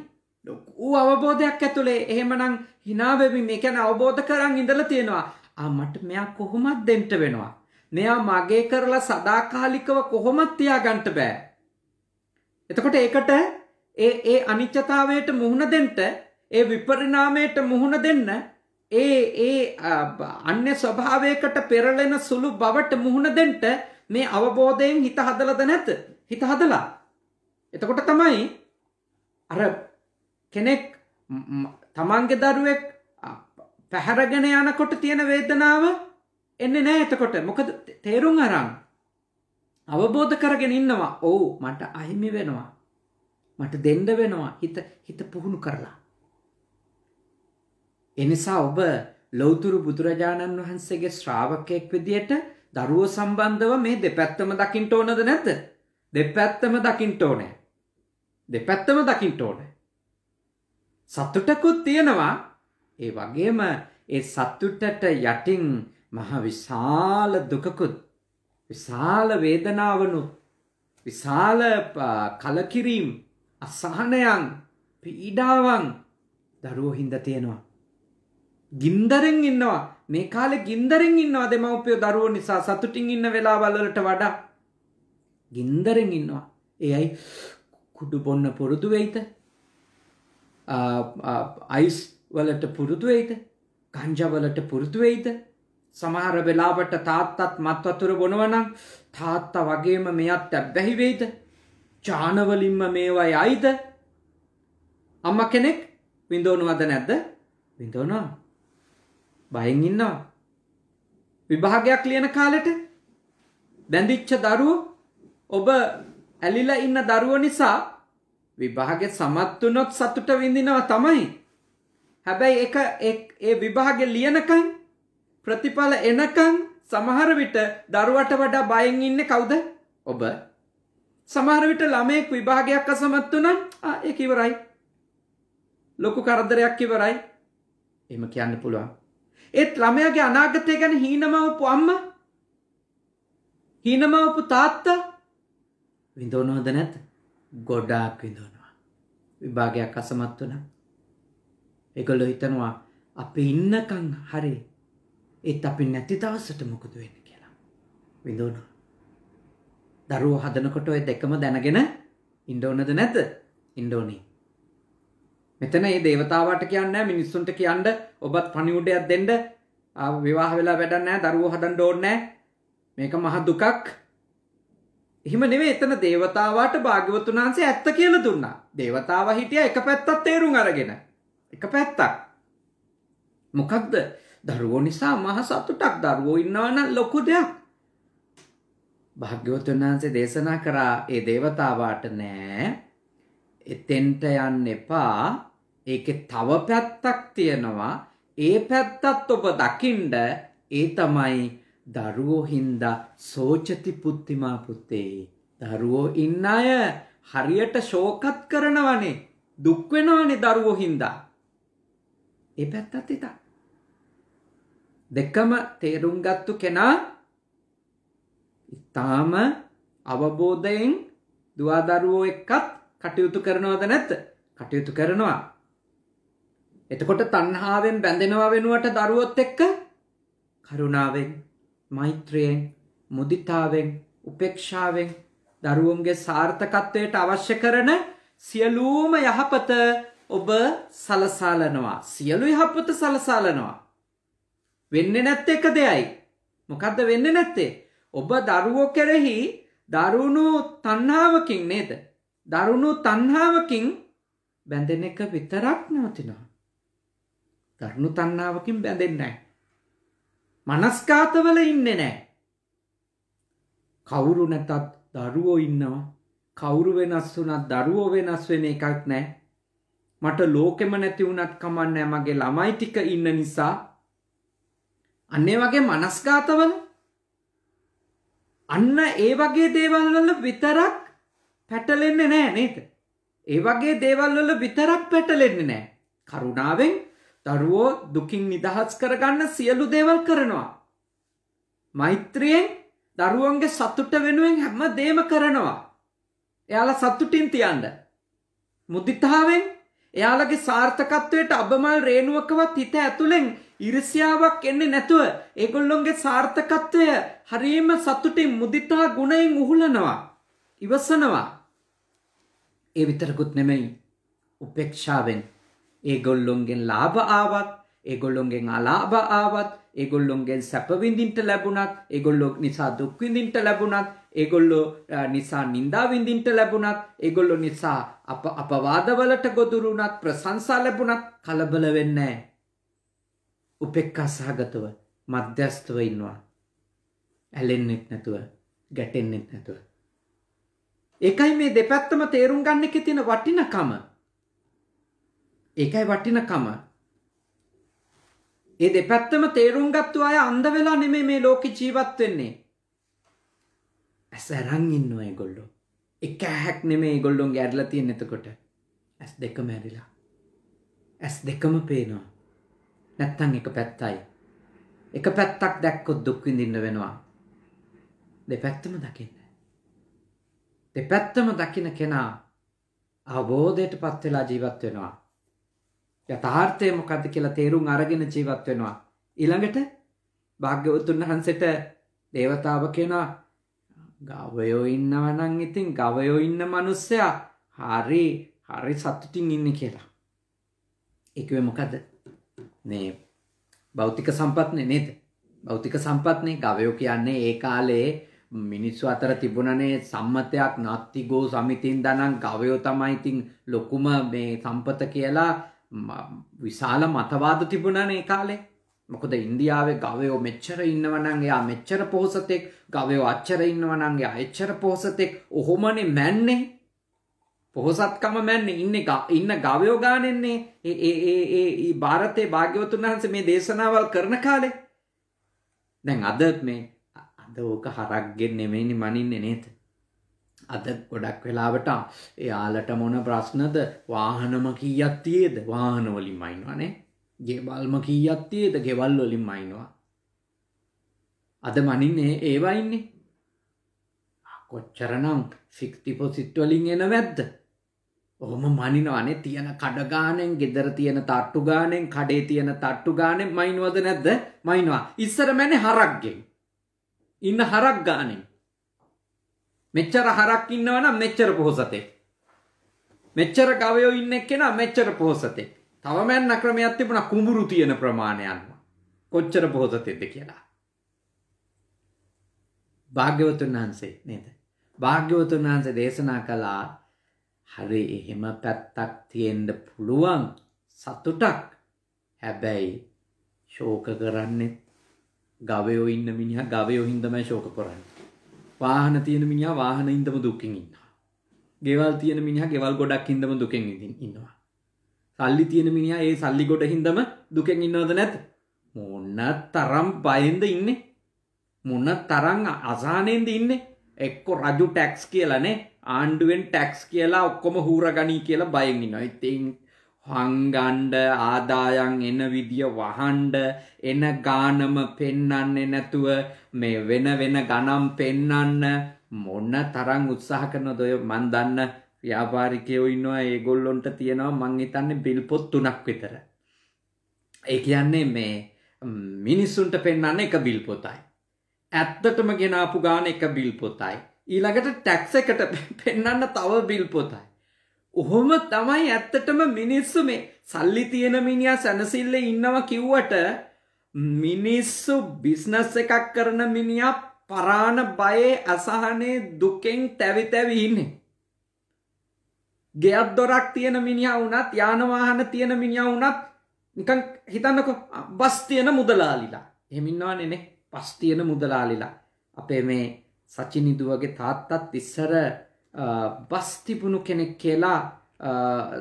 B: ලොකූ අවබෝධයක් ඇතුළේ එහෙමනම් හිනාවෙමි මේ ගැන අවබෝධ කරන් ඉඳලා තියෙනවා. ආ මට මෙයා කොහොමත් දෙන්න වෙනවා. මෙයා මගේ කරලා සදාකාලිකව කොහොමත් තියාගන්න බෑ. එතකොට ඒකට ඒ ඒ අනිච්චතාවයට මුහුණ දෙන්න ඒ විපරිණාමයට මුහුණ දෙන්න ඒ ඒ අන්‍ය ස්වභාවයකට පෙරලෙන සුළු බවට මුහුණ දෙන්න මේ අවබෝධයෙන් හිත හදලද නැත. හිත හදලා. එතකොට තමයි අර කෙනෙක් තමන්ගේ දරුවෙක් පැහැරගෙන යනකොට තියෙන වේදනාව එන්නේ නැහැ එතකොට. මොකද තේරුම් අරන් අවබෝධ කරගෙන ඉන්නවා. ඔව් මට අහිමි වෙනවා. මට දෙන්න වෙනවා. හිත හිත පුහුණු කරලා. එනිසා ඔබ ලෞතුරු බුදුරජාණන් වහන්සේගේ ශ්‍රාවකයෙක් විදියට දරුවෝ සම්බන්ධව මේ දෙපැත්තම දකින්ට ඕනද නැද්ද? දෙපැත්තම දකින්ට ඕනේ. දෙපැත්තම දකින්ට ඕනේ. සතුටකුත් තියෙනවා. ඒ වගේම ඒ සතුටට යටින් මහ විශාල දුකකුත් විශාල වේදනාවනු විශාල කලකිරීම් අසහනයන් පීඩාවන් දරුවෝ හින්දා තියෙනවා. ගින්දරෙන් ඉන්නවා මේ කාලෙ ගින්දරෙන් ඉන්නවා දෙමව්පියෝ දරුවෝ නිසා සතුටින් ඉන්න වෙලාවල්වලට වඩා ගින්දරෙන් ඉන්නවා ඒයි කුඩු බොන්න පුරුදු වෙයිද අයිස් වලට පුරුදු වෙයිද ගංජවලට පුරුදු වෙයිද සමහර වෙලාවට තාත්තත් මත් වතුර බොනවනම් තාත්තා වගේම මෙයත් ඇබ්බැහි වෙයිද චානවලින්ම මේවා යයිද අම්ම කෙනෙක් විඳෝනවද නැද්ද විඳෝනවා බයෙන් ඉන්නවා. විභාගයක් ලියන කාලෙට බැඳිච්ච දරුවෝ ඔබ ඇලිලා ඉන්න දරුවෝ නිසා විභාගෙ සමත් වුණොත් සතුට විඳිනවා තමයි. හැබැයි එක ඒ විභාගෙ ලියනකන් ප්‍රතිඵල එනකන් සමහර විට දරුවට වඩා බයෙන් ඉන්නේ කවුද? ඔබ. සමහර විට ළමයෙක් විභාගයක් අසමත් වුණා ආ ඒක ඉවරයි. ලොකු කරදරයක් ඉවරයි. එහෙම කියන්න පුළුවන්. ඒත් ළමයාගේ අනාගතය ගැන හීනමවපු අම්ම හීනමවපු තාත්තා විඳෝනෝද නැත් ගොඩාක් විඳෝනවා විභාගයක් අසමත් වන එකගොල්ලො හිතනවා අපි ඉන්නකං හරි ඒත් අපි නැති දවසට මොකද වෙන්න කියලා විඳෝන දරුව හදනකොට ඔය දෙකම දැනගෙන ඉන්ඩෝනද නැත ඉන්ඩෝනී මෙතන මේ దేవතාවාට කියන්නේ මිනිස්සුන්ට කියන්න ඔබත් පණිවුඩයක් දෙන්න විවාහ වෙලා වැඩක් නැහැ දරුවෝ හදන්න ඕනේ මේක මහ දුකක් එහෙම නෙවෙයි එතන దేవතාවාට භාග්‍යවතුන් වහන්සේ ඇත්ත කියලා දුන්නා దేవතාවා හිටියා එක පැත්තක් තේරුම් අරගෙන එක පැත්තක් මොකක්ද දරුවෝ නිසා මහ සතුටක් දරුවෝ ඉන්නවා නම් ලොකු දෙයක් භාග්‍යවතුන් වහන්සේ දේශනා කරා ඒ దేవතාවාට නෑ එතෙන්ට යන්න එපා ඒකෙ තව පැත්තක් තියෙනවා ඒ පැත්තත් ඔබ දකින්ඩ ඒ තමයි දරුවෝ හින්දා සෝචති පුත්තිමා පුත්තේ දරුවෝ ඉන්න අය හරියට ශෝකත් කරනවනේ දුක්වෙනවානේ දරුවෝ හින්දා ඒ පැත්තත් ඉතා දෙකම තේරුම් ගත්තු කෙනා ඉතාම අවබෝධයෙන් දවාදරුවෝ එක්කත් කටයුතු කරනවද නැත්ත කටයුතු කරනවා එතකොට තන්හාාවෙන් බැඳෙනවා වෙනුවට දරුවොත් එක්ක කරුණාවෙන් මෛත්‍රයෙන් මුදිතාවෙන් උපේක්ෂාවෙන් දරුවන්ගේ සාර්ථකත්වයට අවශ්‍ය කරන සියලූම යහපත ඔබ සලසාලනවා සියලු යහපත සලසාලනවා වෙන්න නැත්ත එක දෙයයි මොකක්ද වෙන්න නැත්තේ ඔබ දරුවෝ කෙරෙහි දරුණු තන්හාාවකින් නේද දරුණු තන්හාාවකින් බැඳෙන එක විතරක් නවතිනවා දරුණු තන්නාවකින් බැඳෙන්නෑ. මනස්කාතවල ඉන්න නෑ. කවුරු නැතත් දරුවෝ ඉන්නවා කවුරු වෙනස් වුනත් දරුවෝ වෙනස් වෙන එකක් නෑ. මට ලෝකෙම නැති වුනත් කමන්නෑ මගේ ළමයි ටික ඉන්න නිසා අන්නේ වගේ මනස්ගාතවල අන්න ඒ වගේ දේවල් වල විතරක් පැටලෙන්නේ නෑ නේද? ඒ වගේ දේවල් වල විතරක් පැටලෙන්නේ නෑ. කරුණාවෙන් දරුවෝ දුකින් නිදහස් කරගන්න සියලු දේවල් කරනවා. මෛත්‍රියෙන් දරුවන්ගේ සතුට වෙනුවෙන් හැම දේම කරනවා. එයාලා සතුටින් තියන්න. මුදිතාවෙන් එයාලගේ සාර්ථකත්වයට අබමල් රේනුවකවත් හිත ඇතුළෙන් ඉරිසියාවක් එන්නේ නැතුව ඒගොල්ලොන්ගේ සාර්ථකත්වය හරීම සතුටින් මුදිතා ගුණයෙන් උහුලනවා. ඉවසනවා. ඒ විතරකුත් නෙමෙයි උපේක්ෂාවෙන් ඒගොල්ලොන්ගෙන් ලාභ ආවත් ඒගොල්ලොන්ගෙන් අලාභ ආවත් ඒගොල්ලොන්ගෙන් සැපවිඳින්ට ලැබුණත් ඒගොල්ලොක් නිසා දුක්විඳින්ට ලැබුණත් ඒගොල්ලෝ නිසා නින්දාවිඳින්ට ලැබුණත් ඒගොල්ලො නිසා අප අපවාදවලට ගොදුරුණත් ප්‍රසංසා ලැබුණත් කලබල වෙන්නේ උපෙක්කා සහගතව මධ්‍යස්තව ඉන්නවා ඇලෙන්නෙත් නැතුව ගැටෙන්නෙත් නැතුව ඒකයි මේ දෙපැත්තම තේරුම් ගන්න එක තියෙන වටිනකම ඒකයි වටිනකම ඒ දෙපැත්තම තේරුම් ගත්තු අය අන්ද වෙලා නෙමේ මේ ලෝකෙ ජීවත් වෙන්නේ ඇස අරන් ඉන්නවා ඒගොල්ලෝ එක ඇහක් නෙමේ ඒගොල්ලොන්ගේ ඇරලා තියෙන එතකොට ඇස් දෙකම ඇරිලා ඇස් දෙකම පේනවා නැත්තම් එක පැත්තයි එක පැත්තක් දැක්කොත් දුක් විඳින්න වෙනවා දෙපැත්තම දකින්න දෙපැත්තම දකින කෙනා අවබෝධයට පත් වෙලා ජීවත් වෙනවා යථාර්ථය මොකක්ද කියලා තේරුම් අරගෙන ජීවත් වෙනවා. ඊළඟට භාග්‍යවතුන් වහන්සේට දේවතාව කෙනා ගවයෝ ඉන්නවනම් ඉතින් ගවයෝ ඉන්න මිනිස්සයා හරි හරි සතුටින් ඉන්නේ කියලා. ඒකේ මොකද? මේ භෞතික සම්පත්නේ නේද? භෞතික සම්පත්නේ ගවයෝ කියන්නේ ඒ කාලේ මිනිස්සු අතර තිබුණනේ සම්මතයක් නාත්තිගෝ සමිතින් දනං ගවයෝ තමයි ඉතින් ලොකුම මේ සම්පත කියලා විශාල මතවාද තිබුණන ඒ කාලේ මොකද ඉන්දියාවේ ගවයෝ මෙච්චර ඉන්නවනන්ගේ මෙච්චර පෝසතෙක් ගවයෝ අච්චර ඉන්නවනන්ගේ අච්චර පෝසතෙක් ඔහොමනේ මැන්නේ පොහොසත්කම මැන්න ඉන්න ඉන්න ගවයෝ ගානෙන්නේ ඒ භාරතය භාග්‍යවතුන් වහන්ස මේ දේශනාවල් කරන කාලේ දැන් අදත් මේ අද ඕක හරක්ගෙන් නෙමෙයිනි මනින්නේ නේත අද ගොඩක් වෙලාවට එයාලට මොන ප්‍රශ්නද වාහනම කීයක් තියේද වාහනවලින් මයින්වානේ ගෙවල්ම කීයක් තියේද ගෙවල් වලින් මයින්වා අද මනින්නේ ඒවයින්නේ කොච්චරනම් ෆික්තිපොසිට් වලින් එන වැද්ද ඔහොම මනිනවනේ තියෙන කඩගානෙන් ගෙදර තියෙන තට්ටු ගානෙන් කඩේ තියෙන තට්ටු ගානෙන් මයින්වද නැද්ද මයින්වා ඉස්සර මැනේ හරක්ගෙන් ඉන්න හරක් ගානෙන් මෙච්චර හරක් ඉන්නවනම් මෙච්චර පොහොසතෙක්. මෙච්චර ගවයෝ ඉන්න එක්කෙනා මෙච්චර පොහොසතෙක්. තවම යන ක්‍රමයක් තිබුණා කුඹුරු තියෙන ප්‍රමාණය අනුව. කොච්චර පොහොසතෙක්ද කියලා. භාග්‍යවතුන් වහන්සේ නේද? භාග්‍යවතුන් වහන්සේ දේශනා කළා හරි එහෙම පැත්තක් තියෙන්න පුළුවන් සතුටක් හැබැයි ශෝක කරන්නේ ගවයෝ ඉන්න මිනිහා ගවයෝ හින්දමයි ශෝක කරන්නේ වාහන තියෙන මිනිහා වාහන ඉදම දුකින් ඉන්නවා. ගෙවල් තියෙන මිනිහා ගෙවල් ගොඩක් ඉදම දුකෙන් ඉන්නවා. සල්ලි තියෙන මිනිහා ඒ සල්ලි ගොඩ හින්දම දුකෙන් ඉන්නවද නැත්? මොන්න තරම් බයෙන්ද ඉන්නේ? මොන තරම් අසහනෙන්ද ඉන්නේ? එක්ක රජු ටැක්ස් කියලානේ ආණ්ඩුවෙන් ටැක්ස් කියලා ඔක්කොම හූරගනී කියලා බයෙන් ඉන්නවා. ඉතින් හංගන්ඩ ආදායන් එන විදිය වහන්ඩ එන ගානම පෙන්නන්නේ නැතුව මේ වෙන වෙන ගනම් පෙන්නන්න මොන්න තරං උත්සාහ කරන දොය මන්දන්න ව්‍යාපාරිකයෝ ඉන්නවා ඒගොල්ලොන්ට තියෙනවා මං හිතන්නේ බිල්පොත් තුනක් විතර. ඒ කියන්නේ මේ මිනිස්සුන්ට පෙන්න්න එක බිල්පොතයි. ඇත්තටම ගෙනාපු ගාන එක බිල්පොතයි. ඊළඟට ටැක්ස එකට පෙන්න්න තව බිල්පොතයි. ඔහොම තමයි ඇත්තටම මිනිස්සු මේ සල්ලි තියෙන මිනිහා සැනසිල්ල ඉන්නවා කිව්වට මිනිස්සු බිස්නස් එකක් කරන මිනිහා පරාණ බයේ අසහනේ දුකෙන් තැවි තැවි ඉන්නේ. ගෙයක් දොරක් තියෙන මිනිහා වුණත් යාන වාහන තියෙන මිනිහා වුණත් නිකන් හිතන්නකො බස් තියෙන මුදලාලිලා. එහෙම ඉන්නවනේ නේ. බස් තියෙන මුදලාලිලා. අපේ මේ සචිනිදුවගේ තාත්තත් ඉස්සර බස්තිබුණු කෙනෙක් කියලා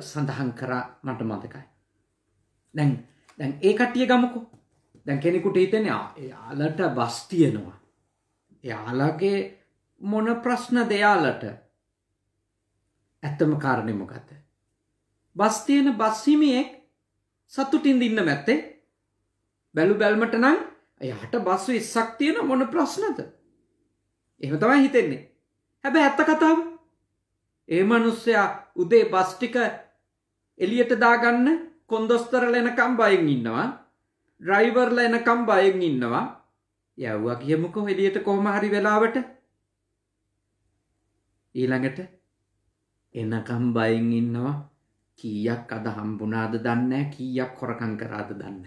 B: සඳහන් කරා මට මතකයි. දැන් දැන් ඒ කට්ටිය ගමකු දැන් කෙනෙකුට හිතෙන
A: යාලට
B: බස් තියෙනවා. යාලගේ මොන ප්‍රශ්න දෙයාලට ඇත්තම කාරණයමකත. බස් තියෙන බස්හිමියෙක් සතුටින් දින්න මැත්තේ බැලු බැල්මට නම් එයාට බස්ව ඉස්සක් තියෙන මොන ප්‍රශ්නද. එහෙම තමයි හිතෙන්නේ. හැබැ ඇත්ත කතාව ඒ මනුස්සයා උදේ බස් ටික එලියට දාගන්න කොන්දොස්තරල එනකම් බයෙන් ඉන්නවා ඩ්‍රයිවර්ල එනකම් බයෙන් ඉන්නවා යව්වා කියමුකෝ එලියට කොහොම හරි වෙලාවට ඊළඟට එනකම් බයෙන් ඉන්නවා කීයක් අද හම්බුනාද දන්න කීයක් කොරකං කරාද දන්න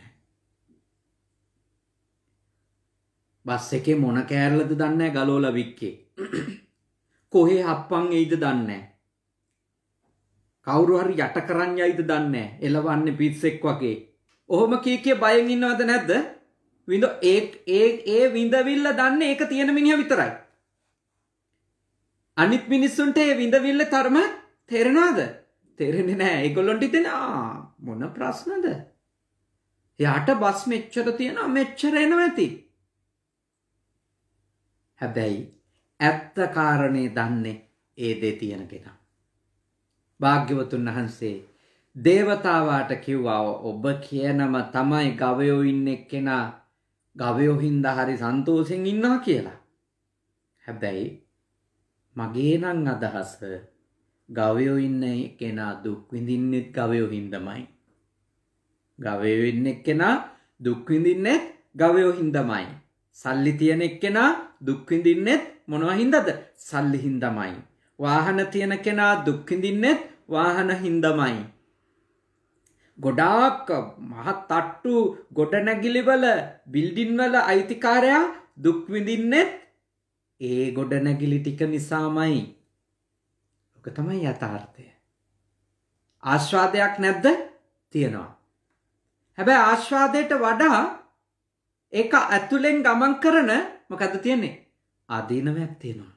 B: බස් එකේ මොන කෑරලද දන්න ගලෝල වික්කේ කොහේ හප්පන් එයිද දන්නේ කවුරු හරි යට කරන් යයිද දන්නේ එලවන්නේ පිස්සෙක් වගේ. ඔහොම කී කිය බයෙන් ඉන්නවද නැද්ද? විඳ ඒ ඒ ඒ විඳවිල්ල දන්නේ ඒක තියෙන මිනිහා විතරයි. අනිත් මිනිස්සුන්ට ඒ විඳවිල්ල තරම තේරෙනවද? තේරෙන්නේ නැහැ. ඒගොල්ලන්ට ඉතින් ආ මොන ප්‍රශ්නද? එයාට බස් මෙච්චර තියෙනවා මෙච්චර එනවා ඇති. හැබැයි ඇත්ත කාරණේ දන්නේ ඒ දෙ තියෙන කෙනා. භාග්‍යවතුන් වහන්සේ දේවතාවාට කිව්වා ඔබ කියනම තමයි ගවයෝ ඉන්න එක්කෙනා ගවයෝ හින්දා හරි සන්තෝෂෙන් ඉන්නවා කියලා. හැබැයි මගේ නම් අදහස ගවයෝ ඉන්න එක්කෙනා දුක් විඳින්නෙත් ගවයෝ හින්දමයි. ගවයෝ ඉන්න එක්කෙනා දුක් විඳින්නෙත් ගවයෝ හින්දමයි. සල්ලි තියෙන එක්කෙනා දුක් විඳින්නෙත් මොනවා හින්දාද? සල්ලි හින්දමයි. වාහන තියෙන කෙනා දුක් විඳින්නෙත් වාහන හින්දමයි. ගොඩාක් මහත් තට්ටු ගොඩනැගිලිවල බිල්ඩින්වල අයිතිකාරයා දුක්විඳින්නෙත් ඒ ගොඩනැගිලි ටික නිසාමයි. ඕක තමයි යථාර්ථය. ආශ්වාදයක් නැද්ද තියෙනවා. හැබැ ආශ්වාදයට වඩා ඒ ඇතුලෙන් ගමන් කරන මොකද තියන්නේ අදීනවයක් තියෙනවා.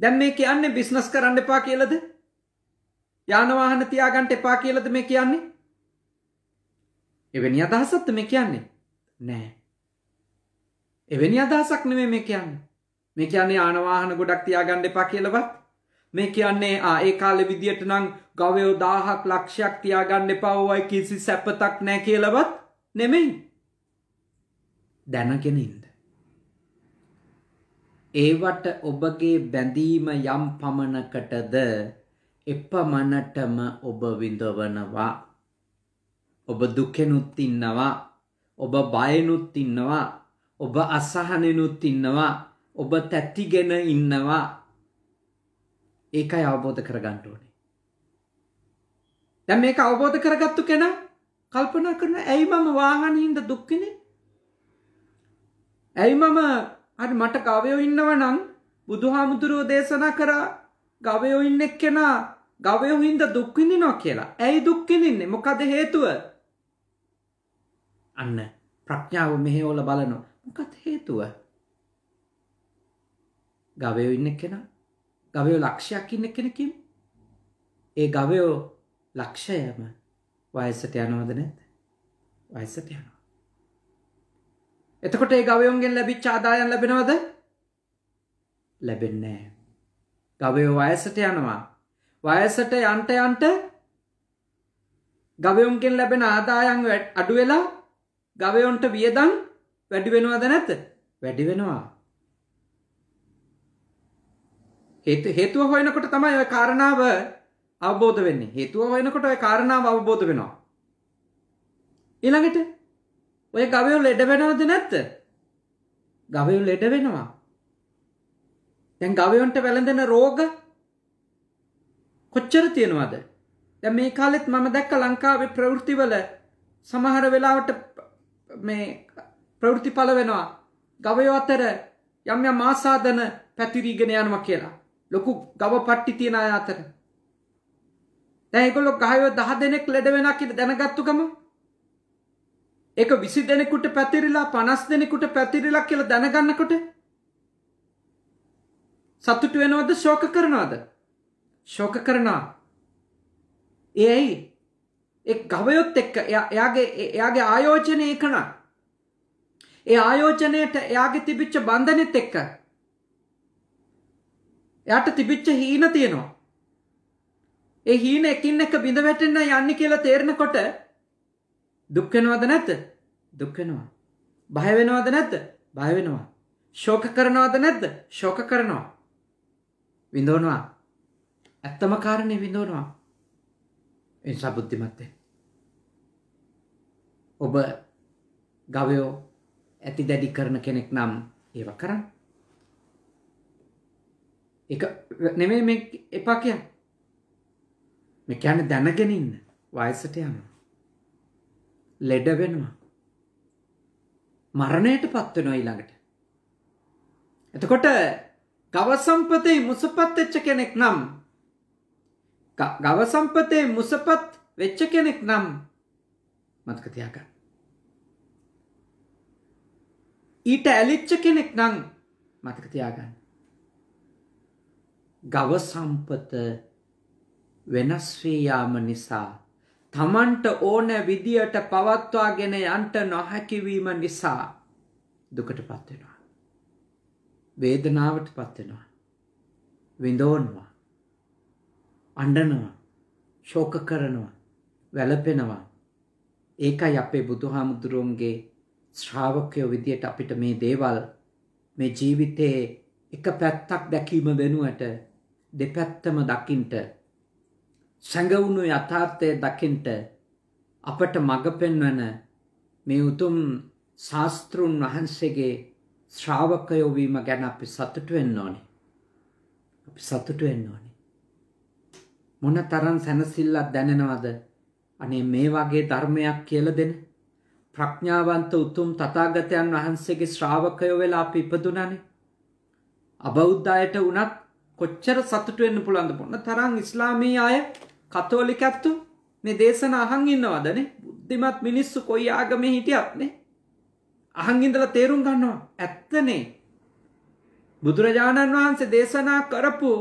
B: දැම් මේ කියන්නේ බිස්නස් කරන්න එපා කියලද යානවාහන තියාගන්ට එපා කියලද මේ කියන්නේ එවැනි අදහසත්ත මේ කියන්නේ නෑ එවැනි අදහසක් නෙවේ මේ කියන්න මේ කියන්නේ ආනවාහන ගොඩක් තියාගණ්ඩ එපා කියලවත් මේ කියන්නේ ඒ කාල විදියට නං ගවයෝ දාහක් ලක්ෂයක් තියාගණ්ඩ පව්වයි කිසි සැපතක් නෑ කියලවත් නෙමෙයි දැනගෙන ඉන්න ඒවට ඔබගේ බැඳීම යම් පමණකටද එපමණටම ඔබ විඳවනවා ඔබ දුකෙනුත් ඉන්නවා ඔබ බයනුත් ඉන්නවා ඔබ අසහනෙනුත් ඉන්නවා ඔබ තැතිගෙන ඉන්නවා ඒකයි අවබෝධ කරගන්න ඕනේ දැන් මේක අවබෝධ කරගත්තු කෙනා කල්පනා කරන ඇයි මම වාහනින්ද දුක්කිනේ ඇයි මම හරි මට ගවයෝ ඉන්නව නම් බුදුහාමුදුරුවෝ දේශනා කරා ගවයෝ ඉන්නෙක් කෙනා ගවයෝ හින්ද දුක්විඳිනවා කියලා. ඇයි දුක්විඳින්නේ? මොකද හේතුව? අන්න ප්‍රඥාව මෙහෙවල බලනවා. මොකද හේතුව? ගවයෝ ඉන්න කෙනා ගවයෝ ලක්ෂයක් ඉන්න කෙනකින් ඒ ගවයෝ ලක්ෂයම වයසට යනවද නැද්ද? වයසට යනවා. එතකොට ඒ ගවයෝන්ගෙන් ලැබිච්ච ආදායම් ලැබෙනවද? ලැබෙන්නේ නැහැ. ගවයෝ වයසට යනවා. වයසට යන්ට යන්ට ගවයුම්ගෙන් ලැබෙන ආදායන් අඩුවෙලා ගවයොන්ට වියදං වැඩි වෙනවද නැත වැඩි වෙනවා හේතුව හොයනකොට තමයි ඔය කාරණාව අවබෝධ වෙන්නේ හේතුව හොයනකොට ඔය කාරණාව අවබෝධ වෙනවා ඊළඟට ඔය ගවයෝ ලෙඩ වෙනවද නැත්ත ගවයෝ ලෙඩ වෙනවා දැන් ගවයොන්ට වැළඳෙන රෝග කොච්චර තියෙනවද දැන් මේ කාලෙත් මම දැක්ක ලංකාවේ ප්‍රවෘත්තිවල සමහර වෙලාවට මේ ප්‍රවෘත්ති පළ වෙනවා ගවයෝ අතර යම් යම් ආසාදන පැතිරීගෙන යනවා කියලා ලොකු ගව පට්ටි තියෙන අය අතර දැන් ඒගොල්ලෝ ගහයෝ 10 දෙනෙක් ලෙඩ වෙනවා කියලා දැනගත්තු ගම ඒක 20 දෙනෙකුට පැතිරිලා 50 දෙනෙකුට පැතිරිලා කියලා දැනගන්නකොට සතුටු වෙනවද ශෝක කරනවද ශෝක කරනවා ඒ ඇයි එක් ගවයොත් එක්ක එයාගේ එයාගේ ආයෝජනය එකන ඒ ආයෝජනයට එයාගේ තිබිච්ච බන්ධනෙත් එක්ක එයට තිබිච්ච හීන තියෙනවා ඒ හීන එකින් එක බිඳ වැටෙන්න යන්න කියලා තේරෙනකොට දුක් වෙනවද නැද්ද? දුක් වෙනවා. බය වෙනවද නැද්ද? බය වෙනවා. ශෝක කරනවද නැද්ද? ශෝක කරනවා. විඳවනවා. ඇත්තම කාරණය විඳෝනවා එනිසා බුද්ධිමත්තෙන් ඔබ ගවයෝ ඇති දැඩි කරන කෙනෙක් නම් ඒව කරන්න එක නෙමේ මේ එපා කියන් මේ කියන්න දැනගෙනන්න වයසට යන ලෙඩ වෙනවා මරණයට පත්වෙනවා ඊළඟට එතකොට ගව සම්පතයි මුසපත් එච්ච කෙනෙක් නම් ගව සම්පතේ මුසපත් වෙච්ච කෙනෙක් නම් මතක තියාගන්න. ඊට ඇලිච්ච කෙනෙක් නම් මතක තියාගන්න. ගව සම්පත වෙනස් වී යාම නිසා තමන්ට ඕන විදියට පවත්වාගෙන යන්ට නොහැකි වීම නිසා දුකටපත් වෙනවා. වේදනාවටපත් වෙනවා. විඳවනවා. අඬනවා ශෝක කරනවා වැළපෙනවා ඒකයි අපේ බුදුහාමුදුරුවන්ගේ ශ්‍රාවකයෝ විදියට අපිට මේ දේවල් මේ ජීවිතයේ එක පැත්තක් දැකීම වෙනුවට දෙපැත්තම දකින්ට සැඟවුණු යථාර්ථය දකින්ට අපට මඟ පෙන්වන මේ උතුම් ශාස්තෘන් වහන්සේගේ ශ්‍රාවකයෝ වීම ගැන අපි සතුටු වෙන්න ඕනේ. අපි සතුටු වෙන්න ඕනේ. මොන තරම් සැනසිල්ලක් දැනෙනවද අනේ මේ වගේ ධර්මයක් කියලා දෙන ප්‍රඥාවන්ත උතුම් තථාගතයන් වහන්සේගේ ශ්‍රාවකයෝ වෙලා අපි ඉපදුණානේ අබෞද්ධ අයට වුණත් කොච්චර සතුටු වෙන්න පුළුවන්ද මොන තරම් ඉස්ලාමීය අය කතෝලිකයන්තු මේ දේශන අහන් ඉන්නවදනේ බුද්ධිමත් මිනිස්සු කොයි ආගමේ හිටියත් නේ අහන් ඉඳලා තේරුම් ගන්නවා ඇත්තනේ බුදුරජාණන් වහන්සේ දේශනා කරපු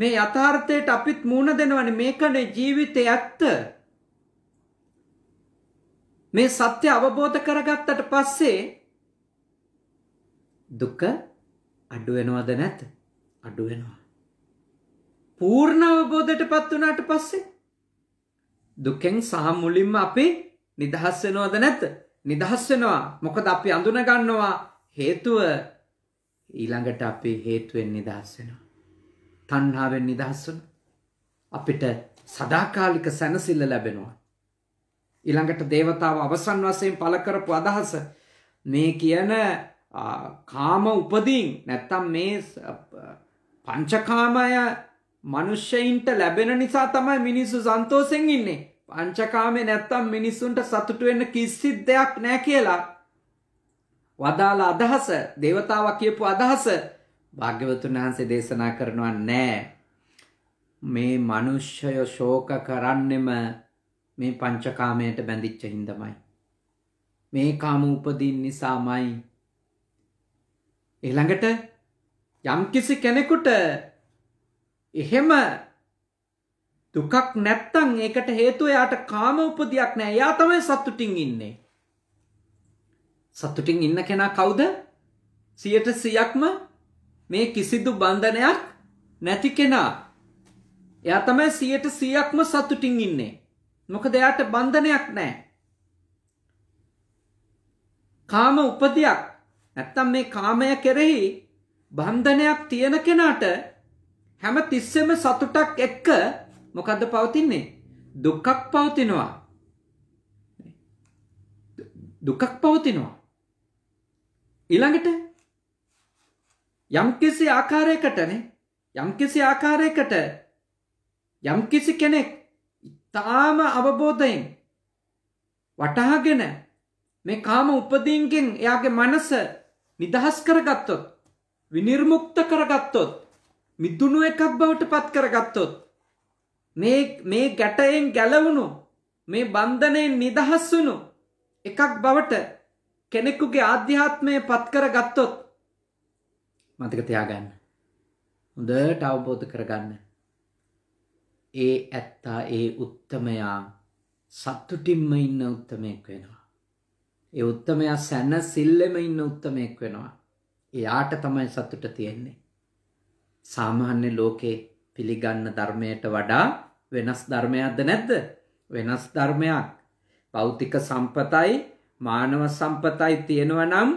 B: මේ යථාර්ථයට අපිත් මුණ දෙනවනේ මේකනේ ජීවිතේ ඇත්ත. මේ සත්‍ය අවබෝධ කරගත්තට පස්සේ දුක අඩු වෙනවද නැත්? අඩු වෙනවා. පූර්ණ අවබෝධයටපත් වුණාට පස්සේ දුකෙන් සහ මුලින්ම අපි නිදහස් වෙනවද නැත්? නිදහස් වෙනවා. මොකද අපි අඳුන ගන්නවා හේතුව ඊළඟට අපි හේතුවෙන් නිදහස් වෙනවා. තණ්හාවෙන් නිදහස් වුණා. අපිට සදාකාලික සැනසෙල්ල ලැබෙනවා. ඊළඟට దేవතාව අවසන් වශයෙන් පළ කරපු අදහස මේ කියන කාම උපදීන් නැත්තම් මේ පංචකාමය මනුෂ්‍යයින්ට ලැබෙන නිසා තමයි මිනිස්සු සන්තෝෂෙන් ඉන්නේ. පංචකාමේ නැත්තම් මිනිස්සුන්ට සතුටු වෙන්න කිසිත් දෙයක් නැහැ කියලා. වදාලා අදහස, దేవතාවා කියපු අදහස භාග්‍යවතුන් වහන්සේ දේශනා කරනවා නෑ මේ මිනිස්සය ශෝක කරන්නෙම මේ පංචකාමයට බැඳිච්ච හින්දමයි මේ කාම උපදින් නිසාමයි ඊළඟට යම්කිසි කෙනෙකුට එහෙම දුකක් නැත්තං ඒකට හේතුව එයාට කාම උපදයක් නෑ එයා තමයි සතුටින් ඉන්නේ සතුටින් ඉන්න කෙනා කවුද සියට සියක්ම මේ කිසිදු බන්ධනයක් නැති කෙනා. එයා තමයි සියයට සියයක්ම සතුටින් ඉන්නේ. මොකද එයාට බන්ධනයක් නැහැ. කාම උපදයක් නැත්තම් මේ කාමය කෙරෙහි බන්ධනයක් තියෙන කෙනාට හැම තිස්සෙම සතුටක් එක්ක මොකද්ද පවතින්නේ? දුකක් පවතිනවා. දුකක් පවතිනවා. ඊළඟට යම්කිසි ආකාරයකටනේ යම්කිසි ආකාරයකට යම්කිසි කෙනෙක් ඉතාම අවබෝධයෙන් වටහාගෙන මේ කාම උපදීන්ගෙන් එයාගේ මනස නිදහස් කරගත්තොත් විනිර්මුක්ත කරගත්තොත් මිදුණු එකක් බවට පත් කරගත්තොත් මේ මේ ගැටයෙන් ගැලවුණු මේ බන්ධනයෙන් නිදහස් වුණු එකක් බවට කෙනෙකුගේ ආධ්‍යාත්මය පත් කරගත්තොත් මතක තියාගන්න. හොඳට අවබෝධ කරගන්න. ඒ ඇත්තා ඒ උත්තමයා සත්තුටින්ම ඉන්න උත්තමයෙක් වෙනවා. ඒ උත්තමයා සැන සිල්ලෙම ඉන්න උත්තමයෙක් වෙනවා. එයාට තමයි සතුට තියෙන්නේ. සාමාන්‍ය ලෝකේ පිළිගන්න ධර්මයට වඩා වෙනස් ධර්මයක්ද නැද්ද? වෙනස් ධර්මයක්. භෞතික සම්පතයි මානව සම්පතයි තියෙනවා නම්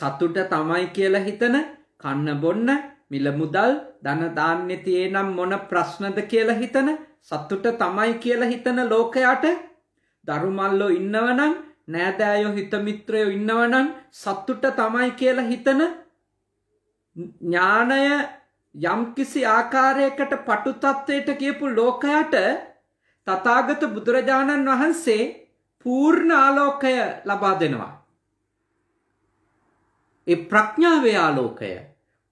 B: සතුට තමයි කියලා හිතන කන්න බොන්න මිල මුදල් ධනධාන්‍ය තියේනම් මොන ප්‍රශ්නද කියලා හිතන සතුට තමයි කියලා හිතන ලෝකයට දරුමල්ලෝ ඉන්නවනම් නෑදෑයෝ හිතමිත්‍රයෝ ඉන්නවනම් සත්තුට තමයි කියලා හිතන ඥානය යම්කිසි ආකාරයකට පටුතත්වයට කියපු ලෝකයට තතාගත බුදුරජාණන් වහන්සේ පූර්ණ ආලෝකය ලබා දෙනවා. ඒ ප්‍රඥාවේ ආලෝකය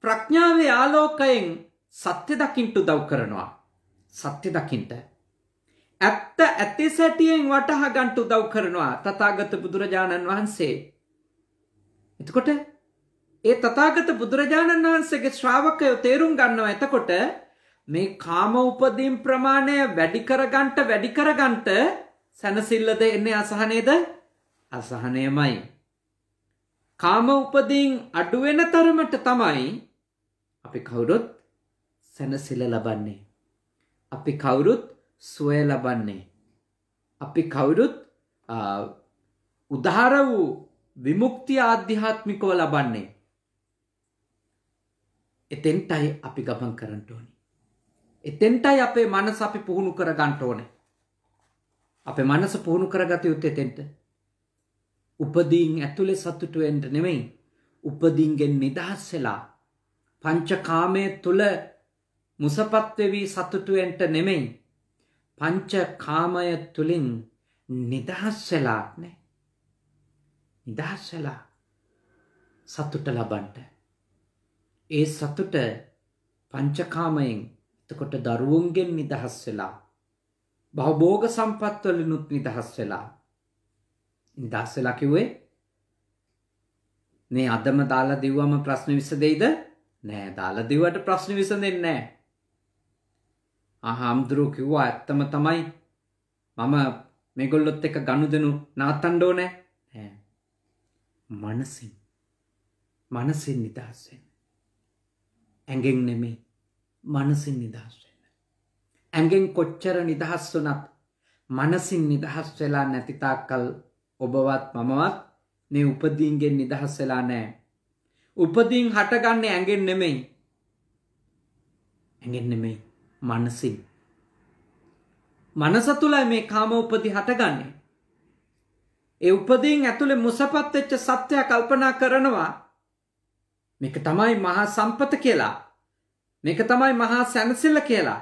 B: ප්‍රඥාවේ ආලෝකයෙන් සත්‍ය දකින්ට උදව් කරනවා සත්‍ය දකින්ට ඇත්ත ඇති සැටියෙන් වටහා ගන්නට උදව් කරනවා තථාගත බුදුරජාණන් වහන්සේ එතකොට ඒ තථාගත බුදුරජාණන් වහන්සේගේ ශ්‍රාවකයෝ තේරුම් ගන්නවා එතකොට මේ කාම උපදීන් ප්‍රමාණය වැඩි කරගන්නට වැඩි කරගන්නට සැනසෙල්ලද එන්නේ අසහනේද අසහනයමයි කාම උපදීන් අඩුවෙන තරමට තමයි අපි කවුරුත් සැනසෙල ලබන්නේ. අපි කවුරුත් සුවය ලබන්නේ. අපි කවුරුත් උදාර වූ විමුක්ති ආධ්‍යාත්මිකව ලබන්නේ. එතෙන්ටයි අපි ගමන් කරන්න ඕනි. එතෙන්ටයි අපේ මනස අපි පුහුණු කර ගන්න ඕනේ. අපේ මනස පුහුණු කරගත යුත්තේ එතෙන්ට. උපදීන් ඇතුලේ සතුටු වෙන්න නෙමෙයි උපදීන්ගෙන් නිදහස් වෙලා පංචකාමයේ තුල මුසපත් වෙවි සතුටු වෙන්න නෙමෙයි පංචකාමය තුලින් නිදහස් වෙලා නේ නිදහස් වෙලා සතුට ලබන්න ඒ සතුට පංචකාමයෙන් එතකොට දරුවන්ගෙන් නිදහස් වෙලා භවභෝග සම්පත්වලිනුත් නිදහස් වෙලා දස්සලා කිව්වේ මේ අදම දාලා දීවම ප්‍රශ්න විසඳෙයිද? නෑ දාලා දීවට ප්‍රශ්න විසඳෙන්නේ නෑ. ආහම්දුරු කිව්වා ඇත්තම තමයි මම මේගොල්ලොත් එක්ක ගනුදෙනු නවත්තන්න ඕනේ. නෑ. මනසින් මනසින් නිදහස් වෙන්න. ඇඟෙන් නෙමෙයි මනසින් නිදහස් වෙන්න. ඇඟෙන් කොච්චර නිදහස් වුණත් මනසින් නිදහස් වෙලා නැති තාක්කල් ඔබවත් මමවත් මේ උපදීන්ගෙන් නිදහස් වෙලා නැහැ. උපදීන් හටගන්නේ ඇඟෙන් නෙමෙයි. ඇඟෙන් නෙමෙයි මනසින්. මනස තුලයි මේ කාම උපදී හටගන්නේ. ඒ උපදීන් ඇතුලේ මුසපත් වෙච්ච සත්‍යය කල්පනා කරනවා. මේක තමයි මහා සම්පත කියලා. මේක තමයි මහා සැනසෙල්ල කියලා.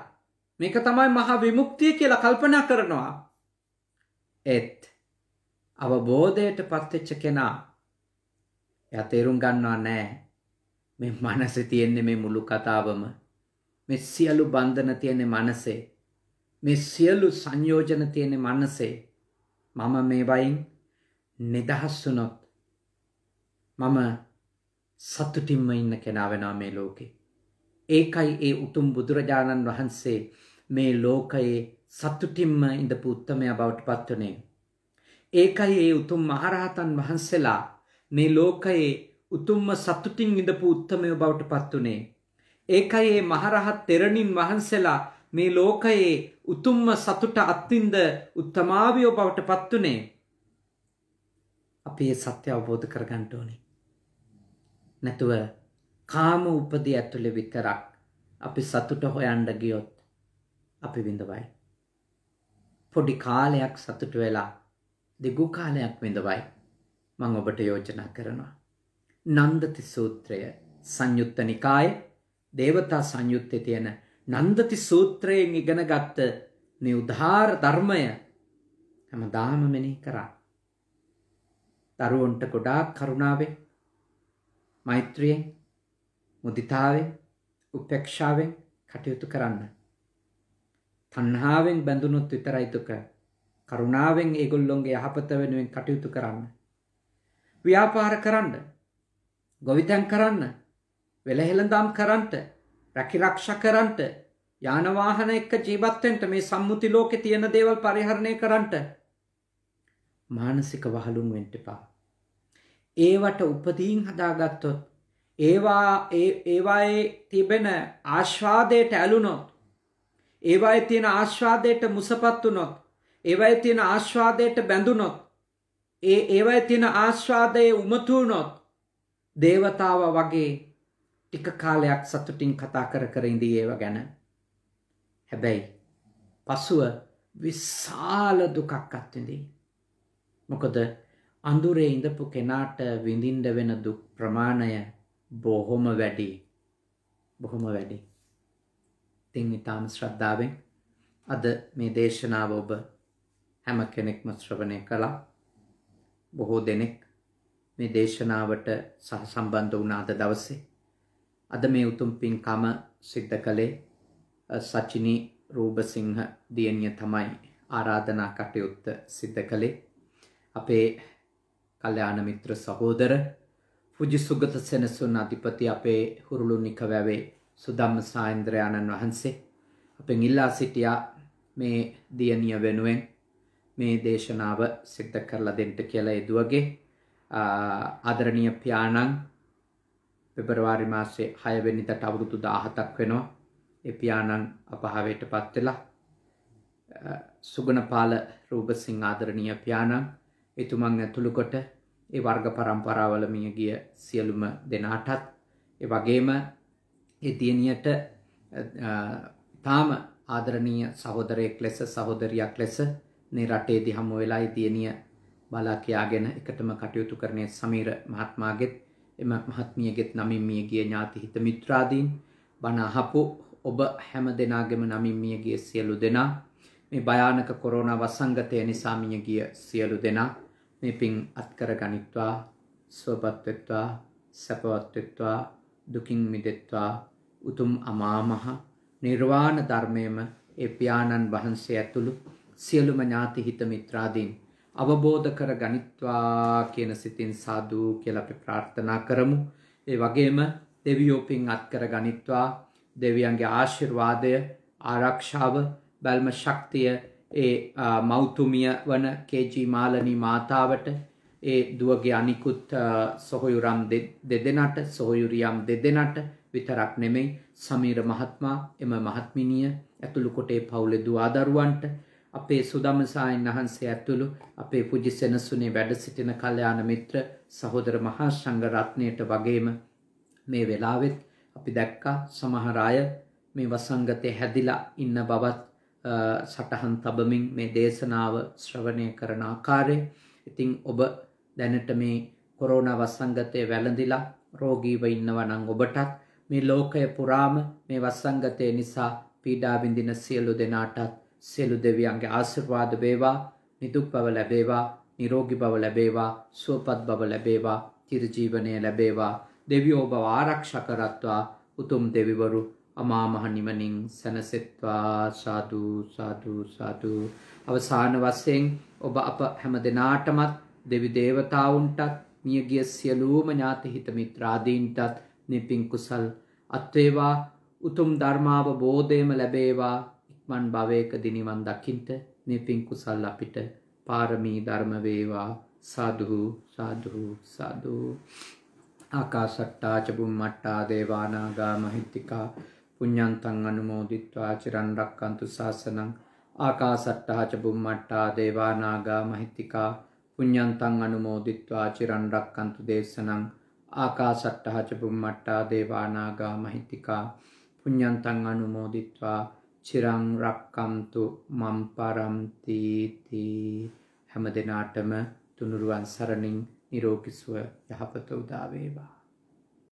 B: මේක තමයි මහා විමුක්තිය කියලා කල්පනා කරනවා. ඒත් අවබෝධයට පත්වෙච්ච කෙනා එයා තේරුම් ගන්නවා නෑ මේ මනසේ තියෙන්නේ මේ මුළු කතාවම මේ සියලු බන්ධන තියෙන්නේ මනසේ මේ සියලු සංයෝජන තියෙන්නේ මනසේ මම මේ වයින් නිදහස් වුණොත් මම සතුටින්ම ඉන්න කෙනා වෙනවා මේ ලෝකේ ඒකයි ඒ උතුම් බුදුරජාණන් වහන්සේ මේ ලෝකයේ සතුටින්ම ඉඳපු උත්තමයා බවට පත් වුණේ ඒකයි ඒ උතුම් මහරහතන් වහන්සේලා මේ ලෝකයේ උතුම්ම සතුටින් ඉඳපු උත්තමය බවට පත්වනේ. ඒකයි ඒ මහරහත් තෙරණින් වහන්සේලා මේ ලෝකයේ උතුම්ම සතුට අත්තින්ද උත්තමාවියෝ බවට පත්වනේ. අපි ඒ සත්‍ය අවබෝධ කරගන්න ඕනේ. නැතුව කාම උපදී ඇතුළේ විතරක් අපි සතුට හොයන්න ගියොත් අපි විඳවයි. පොඩි කාලයක් සතුට වෙලා දිගු කාලයක් විඳවයි මං ඔබට යෝජනා කරනවා. නන්දති සූත්‍රය සංයුත්ත නිකාය දේවතා සංයුත්තේ තියෙන නන්දති සූත්‍රයෙන් ඉගෙනගත්ත නිඋදාර ධර්මය හැමදාම මෙනෙහි කරා. දරුවන්ට ගොඩාක් කරුණාවෙන් මෛත්‍රියෙන් මුදිතාවෙන් උපේක්ෂාවෙන් කටයුතු කරන්න. තණ්හාවෙන් බැඳුනොත් විතරයි දුක. කරුණාවෙන් ඒගොල්ලොන්ගේ යහපත වෙනුවෙන් කටයුතු කරන්න. ව්‍යාපාර කරන්න ගොවිතැන් කරන්න වෙළහෙළඳම් කරන්ට රැකිරක්ෂ කරන්ට යානවාහන එක්ක ජීවත්තෙන්ට මේ සම්මුති ලෝකෙ තියෙන දේවල් පරිහරණය කරන්ට මානසික වහලුම් වෙන්ටපා. ඒවට උපදීන් හදාගත්තොත් ඒවා ඒවායේ තිබෙන ආශ්වාදයට ඇලුනොත් ඒවායි තියෙන ආශ්වාදයට මුසපත් වුනොත් ඒවයි තියෙන ආශ්වාදයට බැඳුනොත් ඒ ඒවයි තියෙන ආශ්වාදයේ උමතුනොත් දේවතාව වගේ ටික කාලයක් සතුටින් කතා කර කර ඉඳී ඒව ගැන හැබැයි පසුව විශාල දුකක් අත්විඳී මොකද අඳුරේ ඉඳපු කෙනාට විඳින්න වෙන දුක් ප්‍රමාණය බොහොම වැඩි බොහොම වැඩි ඉතින් ඊටාම ශ්‍රද්ධාවෙන් අද මේ දේශනාව ඔබ හැම කෙනෙක්ම ශ්‍රවණය කළා. බොහෝ දෙනෙක් මේ දේශනාවට සහසම්බන්ධ වුණ අද දවසේ අද මේ උතුම් පින්කම සිද්ධ කළේ සචිනී රූපසිංහ දියණිය තමයි ආරාධනා කටයුත්ත සිද්ධ කළේ. අපේ කල්යාණ මිත්‍ර සහෝදර පුජි සුගත සෙනසුන් අධිපති අපේ හුරුළුනික වැවේ සුදම්ම සායන්ද්‍රයාණන් වහන්සේ අපෙන් ඉල්ලා සිටියා මේ දියණිය වෙනුවෙන් මේ දේශනාව සිද්ධ කරලා දෙන්ට කියලා එදුවගේ ආදරණීය පියාණන් පෙබරවාරි මාසේ 6 වෙනිදාට අවුරුදු 17ක් වෙනවා. ඒ පියාණන් අපහාවයට පත් වෙලා සුගණපාල රූපසිංහ ආදරණීය පියාණන් එතුමන් ඇතුළු කොට ඒ වර්ග પરම්පරාවල මිය ගිය සියලුම දෙනාටත් ඒ වගේම ඒ දියණියට තාම ආදරණීය සහෝදරයෙක් ලෙස සහෝදරියක් ලෙස මේ රටේදී හමු වෙලායි දියණිය බලා කියාගෙන එකටම කටයුතු කරන්නේ සමීර මහත්මයාගෙත් එම මහත්මියගෙත් නමින් මිය ගිය ඥාති හිත මිත්‍රාදීන් බණ අහපු ඔබ හැම දෙනාගේම නමින් මිය ගිය සියලු දෙනා මේ භයානක කොරෝනා වසංගතය නිසා මිය ගිය සියලු දෙනා මේ පින් අත්කර ගනිත්වා සුවපත් වෙත්වා සැපවත් වෙත්වා දුකින් මිදෙත්වා උතුම් අමාමහ නිර්වාණ ධර්මයේම ඒ පියාණන් වහන්සේ ඇතුළු සියලුම ඥාති හිත මිත්‍රාදීන් අවබෝධ කර ගනිත්වා කියන සිතින් සාදු කියලා අපි ප්‍රාර්ථනා කරමු. ඒ වගේම දෙවියෝ පින් අත්කර ගනිත්වා දෙවියන්ගේ ආශිර්වාදය ආරක්ෂාව බැල්ම ශක්තිය ඒ මෞතුමිය වන කේජී මාලනී මාතාවට ඒ දුවගේ අනිකුත් සොහොයුරම් දෙදෙනට සොහොයුරියම් දෙදෙනට විතරක් නෙමෙයි සමීර මහත්මයා එම මහත්මිනිය ඇතුළු කොටේ පවුලේ දුව ආදරුවන්ට අපේ සුදමසායන් වහන්සේ ඇතුළු අපේ පුජි සෙනසුනේ වැඩ සිටින කල්යාණ මිත්‍ර සහෝදර මහා සංඝ රත්නයට වගේම මේ වෙලාවෙත් අපි දැක්කා සමහර අය මේ වසංගතේ හැදිලා ඉන්න බවත් සටහන් තබමින් මේ දේශනාව ශ්‍රවණය කරන ආකාරය ඉතින් ඔබ දැනට මේ කොරෝනා වසංගතය වැළඳිලා රෝගීව ඉන්නවා නම් ඔබටත් මේ ලෝකය පුරාම මේ වසංගතය නිසා පීඩා විඳින සියලු දෙනාටත් සෙලු දෙවියන්ගේ ආශිර්වාද වේවා නිදුක් බව ලැබේවා නිරෝගී බව ලැබේවා සුවපත් බව ලැබේවා චිරජීවනය ලැබේවා දෙවියෝ බව ආරක්ෂා කරත්වා උතුම් දෙවිවරු අමා මහ නිවනින් සැනසෙත්වා සාදු සාදු සාදු අවසාන වශයෙන් ඔබ අප හැම දෙනාටමත් දෙවි දේවතාවුන්ටත් මියගිය සියලුම ඥාති හිත මිත්‍රාදීන්ටත් නිපින් කුසල් අත්වේවා උතුම් ධර්මාවබෝධයම ලැබේවා මන් භවයකදී නිවන් දකින්ට මේ පින් කුසල් අපිට පාරමී ධර්ම වේවා සාදු සාදු සාදු ආකාශට්ටා චබුම්මට්ටා දේවානාගා මහිත්‍තිකා පුඤ්ඤන්තං අනුමෝදිත්වා චිරන් රක්칸තු ශාසනං ආකාශට්ටා චබුම්මට්ටා දේවානාගා මහිත්‍තිකා පුඤ්ඤන්තං අනුමෝදිත්වා චිරන් රක්칸තු දේශනං ආකාශට්ටා චබුම්මට්ටා දේවානාගා මහිත්‍තිකා පුඤ්ඤන්තං අනුමෝදිත්වා චිරං රක්කම්තු මම් පරම්තීති හැම දෙනාටම තුනුරුවන් සරණින් නිරෝගිස්ව යහපත උදාවේවා